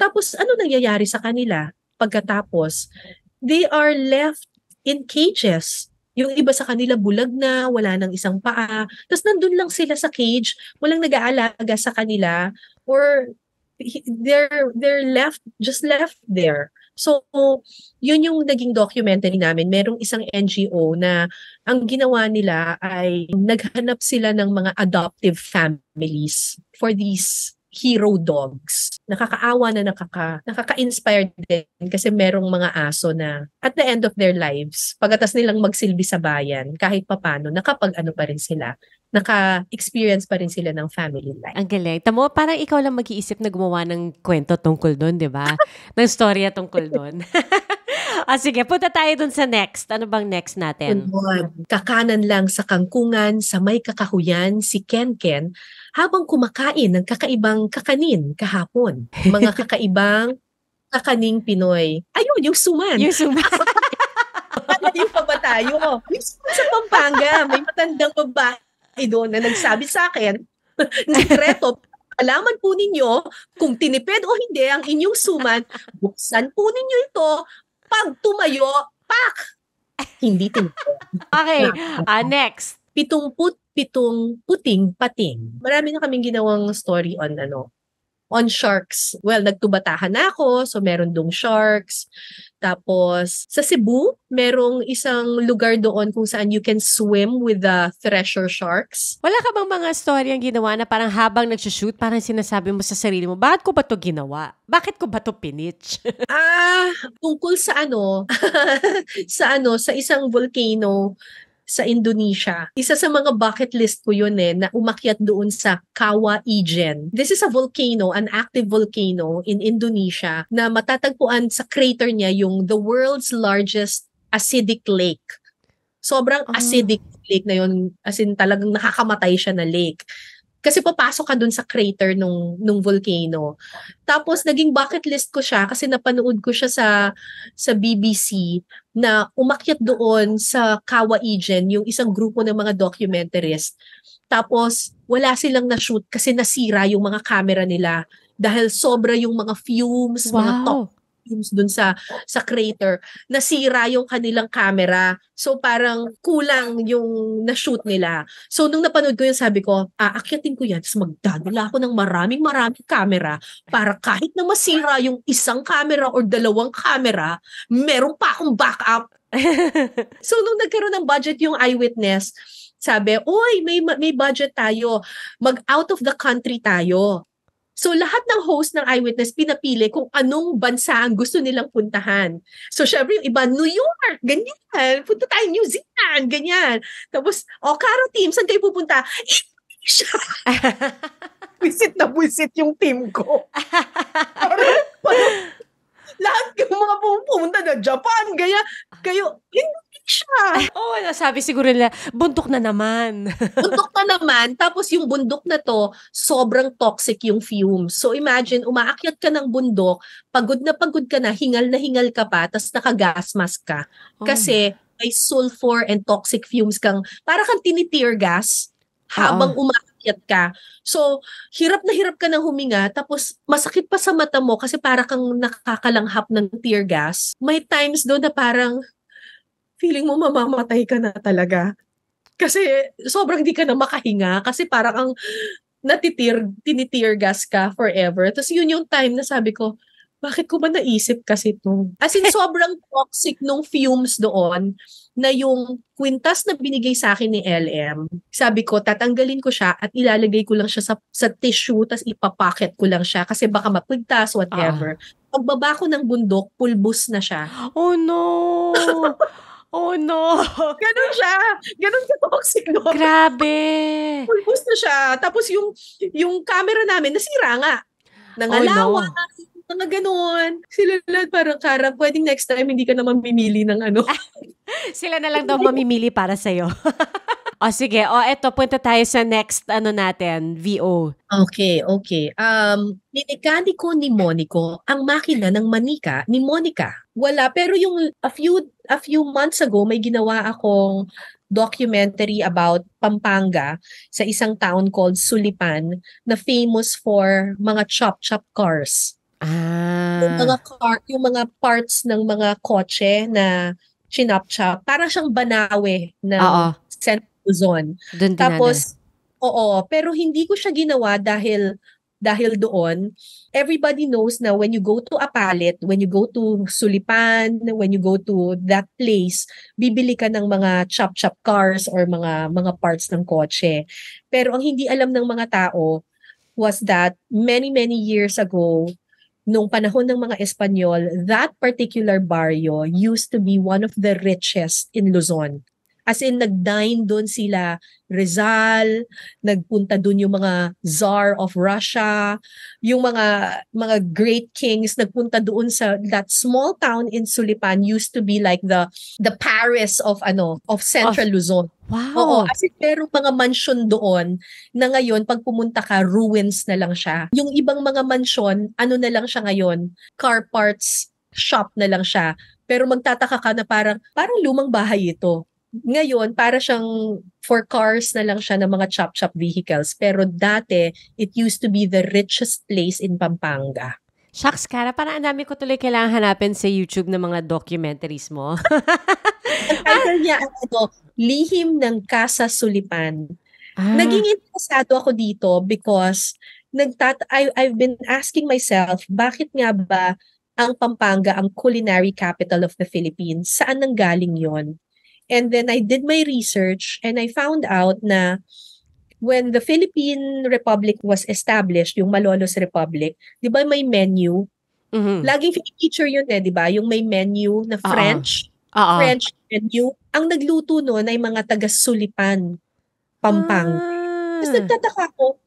Tapos ano nangyayari sa kanila pagkatapos? They are left in cages. Yung iba sa kanila bulag na, wala nang isang paa. Tapos nandun lang sila sa cage, walang nag-aalaga sa kanila or they're they're left just left there. So, yun yung naging documentary namin. Merong isang NGO na ang ginawa nila ay naghanap sila ng mga adoptive families for these hero dogs nakakaawa na nakaka, nakaka-inspire din kasi merong mga aso na at the end of their lives, pagkatas nilang magsilbi sa bayan, kahit papano, nakapag-ano pa rin sila, naka-experience pa rin sila ng family life. Ang galing. Tamo, parang ikaw lang mag-iisip na gumawa ng kwento tungkol doon, di ba? ng storya tungkol doon. ah, sige, punta tayo dun sa next. Ano bang next natin? Unod. Kakanan lang sa kangkungan sa may kakahuyan si Ken Ken habang kumakain ng kakaibang kakanin kahapon. Mga kakaibang kakaning Pinoy. Ayun, yung suman. Yung suman. Nakaliw pa ba tayo? Oh, yung suman sa Pampanga, may matandang babae doon na nagsabi sa akin, sekreto, alaman po ninyo kung tinipid o hindi ang inyong suman, buksan po ninyo ito, pag tumayo, pak! Hindi tinutuyo. okay, uh, next. Pitong put, pitong puting pating. Marami na kaming ginawang story on ano, on sharks. Well, nagtubatahan na ako, so meron dong sharks. Tapos, sa Cebu, merong isang lugar doon kung saan you can swim with the thresher sharks. Wala ka bang mga story ang ginawa na parang habang nagsushoot, parang sinasabi mo sa sarili mo, bakit ko ba to ginawa? Bakit ko ba to pinitch? Ah, uh, tungkol sa ano, sa ano, sa isang volcano sa Indonesia. Isa sa mga bucket list ko yun eh, na umakyat doon sa Kawa Ijen. This is a volcano, an active volcano in Indonesia na matatagpuan sa crater niya yung the world's largest acidic lake. Sobrang uh acidic lake na yun, as in talagang nakakamatay siya na lake. Kasi papasok ka dun sa crater nung, nung volcano. Tapos naging bucket list ko siya kasi napanood ko siya sa, sa BBC na umakyat doon sa Kawa Ijen, yung isang grupo ng mga documentarists. Tapos wala silang na-shoot kasi nasira yung mga camera nila dahil sobra yung mga fumes, wow. mga to- teams dun sa sa crater nasira yung kanilang camera so parang kulang yung na-shoot nila so nung napanood ko yun sabi ko aakyatin ko yan tapos magdadala ako ng maraming maraming camera para kahit na masira yung isang camera or dalawang camera meron pa akong backup so nung nagkaroon ng budget yung eyewitness sabi, oy, may, may budget tayo. Mag out of the country tayo. So lahat ng host ng Eyewitness pinapili kung anong bansa ang gusto nilang puntahan. So syempre yung iba, New York, ganyan. Punta tayo New Zealand, ganyan. Tapos, o oh, Karo team, saan kayo pupunta? Indonesia! buisit na buisit yung team ko. parang, parang, lahat yung mga pumunta na Japan, ganyan. kayo, hindi siya. Oo, oh, sabi siguro nila, bundok na naman. bundok na naman. Tapos yung bundok na to, sobrang toxic yung fumes. So imagine, umaakyat ka ng bundok, pagod na pagod ka na, hingal na hingal ka pa, tapos naka-gas mask ka. Oh. Kasi oh. may sulfur and toxic fumes kang, para kang tinitear gas habang oh. umaakyat ka. So, hirap na hirap ka ng huminga, tapos masakit pa sa mata mo kasi para kang nakakalanghap ng tear gas. May times doon na parang, feeling mo mamamatay ka na talaga. Kasi sobrang di ka na makahinga kasi parang ang natitir, tinitear gas ka forever. Tapos yun yung time na sabi ko, bakit ko ba naisip kasi to? As in, sobrang toxic nung fumes doon na yung kwintas na binigay sa akin ni LM, sabi ko, tatanggalin ko siya at ilalagay ko lang siya sa, sa tissue tapos ipapaket ko lang siya kasi baka mapigtas, whatever. Uh. Pagbaba ko ng bundok, pulbos na siya. Oh no! Oh no! Ganon siya. Ganon siya toxic, no? Grabe! Full na siya. Tapos yung, yung camera namin, nasira nga. Nangalawa. Oh, no. Mga ganon. Sila lang parang, Kara, pwedeng next time hindi ka na mamimili ng ano. Sila na lang daw mamimili para sa'yo. O oh, sige, o oh, eto, punta tayo sa next ano natin, VO. Okay, okay. Um, ninikani ko ni Monico ang makina ng manika ni Monica. Wala, pero yung a few a few months ago may ginawa akong documentary about Pampanga sa isang town called Sulipan na famous for mga chop-chop cars. Ah. Yung mga car, yung mga parts ng mga kotse na chinap-chop. para siyang banawe na Oo. Central Luzon. Tapos, oo, pero hindi ko siya ginawa dahil dahil doon everybody knows now when you go to Apalit, when you go to Sulipan, when you go to that place, bibili ka ng mga chop-chop cars or mga mga parts ng kotse. Pero ang hindi alam ng mga tao was that many many years ago, nung panahon ng mga Espanyol, that particular barrio used to be one of the richest in Luzon. As in, nag-dine doon sila Rizal, nagpunta doon yung mga Tsar of Russia, yung mga mga great kings nagpunta doon sa that small town in Sulipan used to be like the the Paris of ano of Central oh. Luzon. Wow. Oo, as in, pero mga mansion doon na ngayon pag pumunta ka ruins na lang siya. Yung ibang mga mansion, ano na lang siya ngayon, car parts shop na lang siya. Pero magtataka ka na parang, parang lumang bahay ito ngayon, para siyang for cars na lang siya ng mga chop-chop vehicles. Pero dati, it used to be the richest place in Pampanga. Shucks, Kara, parang ang dami ko tuloy kailangan hanapin sa YouTube ng mga documentaries mo. ang title niya, ano, Lihim ng Casa Sulipan. Ah. Naging interesado ako dito because nagtat I, I've been asking myself, bakit nga ba ang Pampanga ang culinary capital of the Philippines? Saan nang galing yon? And then I did my research and I found out na when the Philippine Republic was established, yung Malolos Republic, di ba may menu? Mm-hmm. Laging feature yun eh, di ba? Yung may menu na French, uh-huh. Uh-huh. French menu. Ang nagluto noon ay mga taga-Sulipan, Pampang. Ah. Tapos nagtataka ko,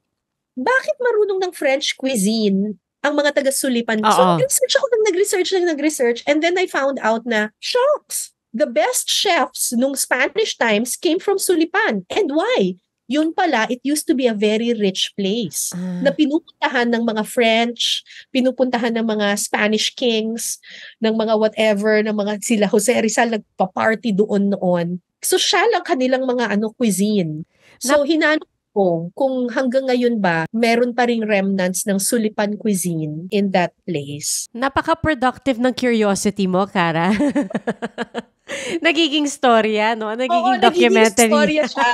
bakit marunong ng French cuisine ang mga taga-Sulipan? Uh-huh. So, nag-research ako ng nag-research nag-research and then I found out na, shocks! the best chefs nung Spanish times came from Sulipan. And why? Yun pala, it used to be a very rich place uh, na pinupuntahan ng mga French, pinupuntahan ng mga Spanish kings, ng mga whatever, ng mga sila Jose Rizal nagpa-party doon noon. So siya lang kanilang mga ano cuisine. So hinanap ko kung hanggang ngayon ba meron pa ring remnants ng Sulipan cuisine in that place. Napaka-productive ng curiosity mo, Kara. nagiging storya, no? Nagiging Oo, documentary. nagiging storya siya.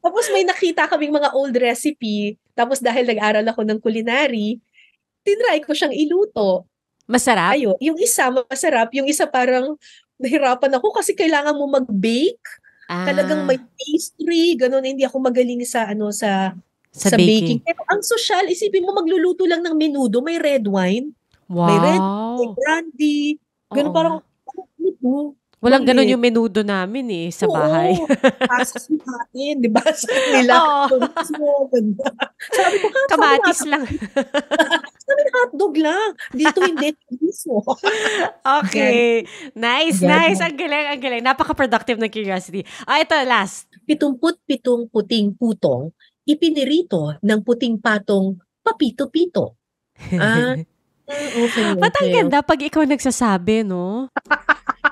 tapos may nakita kaming mga old recipe. Tapos dahil nag-aral ako ng culinary, tinry ko siyang iluto. Masarap? Ayun. Yung isa, masarap. Yung isa parang nahirapan ako kasi kailangan mo mag-bake Ah. Talagang may pastry, ganun. Hindi ako magaling sa ano sa sa, sa baking. baking. Pero ang social, isipin mo magluluto lang ng menudo, may red wine. Wow. May red, may brandy. Ganun Oo. parang, ano ito? Walang ganun yung menudo namin eh sa Oo, bahay. pasas natin, di ba? Sa nila. Oo. Sabi ko, Kamatis lang. Sabi na hotdog lang. Dito hindi, mismo. okay. Nice, nice. Ang galing, ang galing. Napaka-productive ng curiosity. Ah, ito, last. Pitumput-pitong puting putong ipinirito ng puting patong papito-pito. Ah, okay, mm, okay. Ba't ganda pag ikaw nagsasabi, no?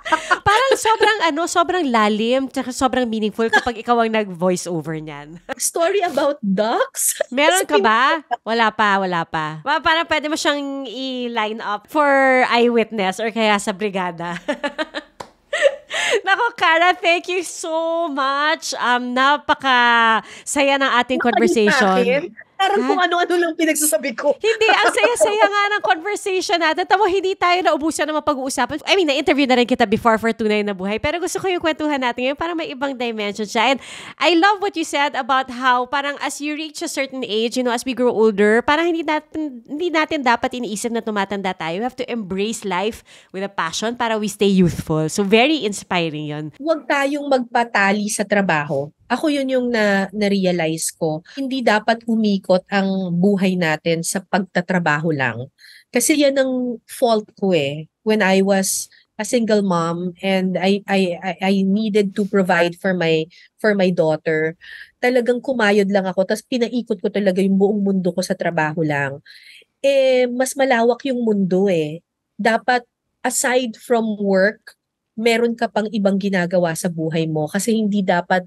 Parang sobrang ano, sobrang lalim, tsaka sobrang meaningful kapag ikaw ang nag-voice over niyan. Story about ducks? Meron ka ba? Wala pa, wala pa. Parang pwede mo siyang i-line up for eyewitness or kaya sa brigada. Nako, Cara, thank you so much. Um, napaka saya ng ating conversation. Parang ha? kung ano-ano lang pinagsasabi ko. hindi, ang saya-saya nga ng conversation natin. Tamo, hindi tayo naubusan na mapag-uusapan. I mean, na-interview na rin kita before for Tunay na Buhay. Pero gusto ko yung kwentuhan natin ngayon. Parang may ibang dimension siya. And I love what you said about how parang as you reach a certain age, you know, as we grow older, parang hindi natin, hindi natin dapat iniisip na tumatanda tayo. We have to embrace life with a passion para we stay youthful. So, very inspiring yon. Huwag tayong magpatali sa trabaho ako yun yung na, na-realize ko. Hindi dapat umikot ang buhay natin sa pagtatrabaho lang. Kasi yan ang fault ko eh. When I was a single mom and I I I needed to provide for my for my daughter. Talagang kumayod lang ako tapos pinaikot ko talaga yung buong mundo ko sa trabaho lang. Eh mas malawak yung mundo eh. Dapat aside from work, meron ka pang ibang ginagawa sa buhay mo kasi hindi dapat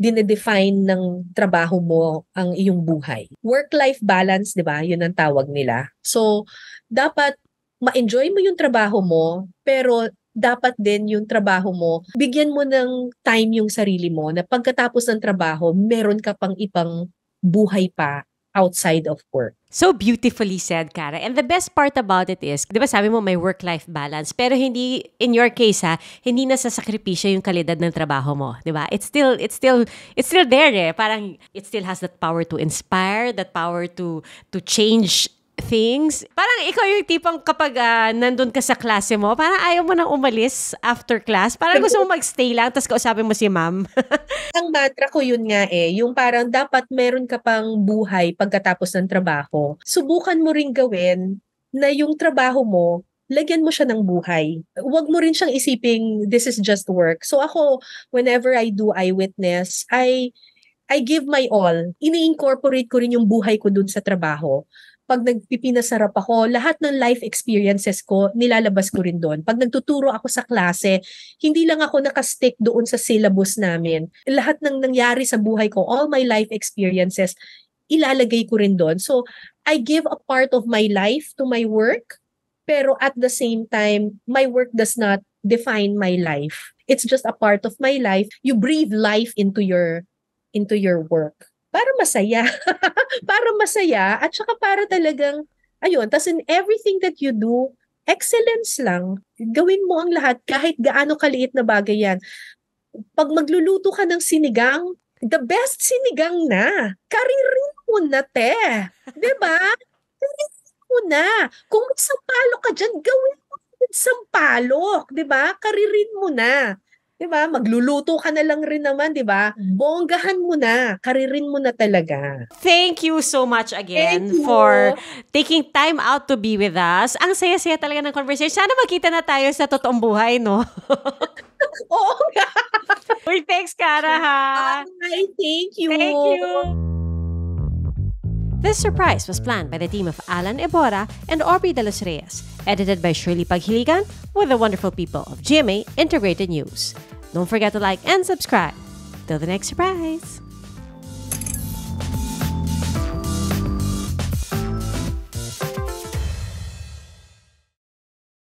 dinedefine ng trabaho mo ang iyong buhay. Work-life balance, di ba? Yun ang tawag nila. So, dapat ma-enjoy mo yung trabaho mo, pero dapat din yung trabaho mo, bigyan mo ng time yung sarili mo na pagkatapos ng trabaho, meron ka pang ibang buhay pa outside of work. So beautifully said, Kara. And the best part about it is, di ba sabi mo may work-life balance, pero hindi, in your case ha, hindi sakripisyo yung kalidad ng trabaho mo, di ba? It's still, it's still, it's still there eh. Parang it still has that power to inspire, that power to, to change things. Parang ikaw yung tipong kapag uh, nandun ka sa klase mo, parang ayaw mo nang umalis after class. Parang gusto mo magstay lang, tapos kausapin mo si ma'am. Ang mantra ko yun nga eh, yung parang dapat meron ka pang buhay pagkatapos ng trabaho. Subukan mo ring gawin na yung trabaho mo, lagyan mo siya ng buhay. Huwag mo rin siyang isiping, this is just work. So ako, whenever I do eyewitness, I I give my all. Ini-incorporate ko rin yung buhay ko dun sa trabaho pag nagpipinasarap ako, lahat ng life experiences ko, nilalabas ko rin doon. Pag nagtuturo ako sa klase, hindi lang ako nakastick doon sa syllabus namin. Lahat ng nangyari sa buhay ko, all my life experiences, ilalagay ko rin doon. So, I give a part of my life to my work, pero at the same time, my work does not define my life. It's just a part of my life. You breathe life into your into your work para masaya. para masaya at saka para talagang, ayun, tas in everything that you do, excellence lang. Gawin mo ang lahat kahit gaano kaliit na bagay yan. Pag magluluto ka ng sinigang, the best sinigang na. Karirin mo na, te. Diba? Karirin mo na. Kung may sampalo ka dyan, gawin mo sampalok, 'di ba? Karirin mo na. 'di ba? Magluluto ka na lang rin naman, 'di ba? Mm. Bonggahan mo na, karirin mo na talaga. Thank you so much again for taking time out to be with us. Ang saya-saya talaga ng conversation. Sana makita na tayo sa totoong buhay, no? Oo Uy, thanks, Kara, ha? Bye. Thank you. Thank you. This surprise was planned by the team of Alan Ebora and Orbi de los Reyes, edited by Shirley Paghiligan with the wonderful people of GMA Integrated News. Don't forget to like and subscribe. Till the next surprise!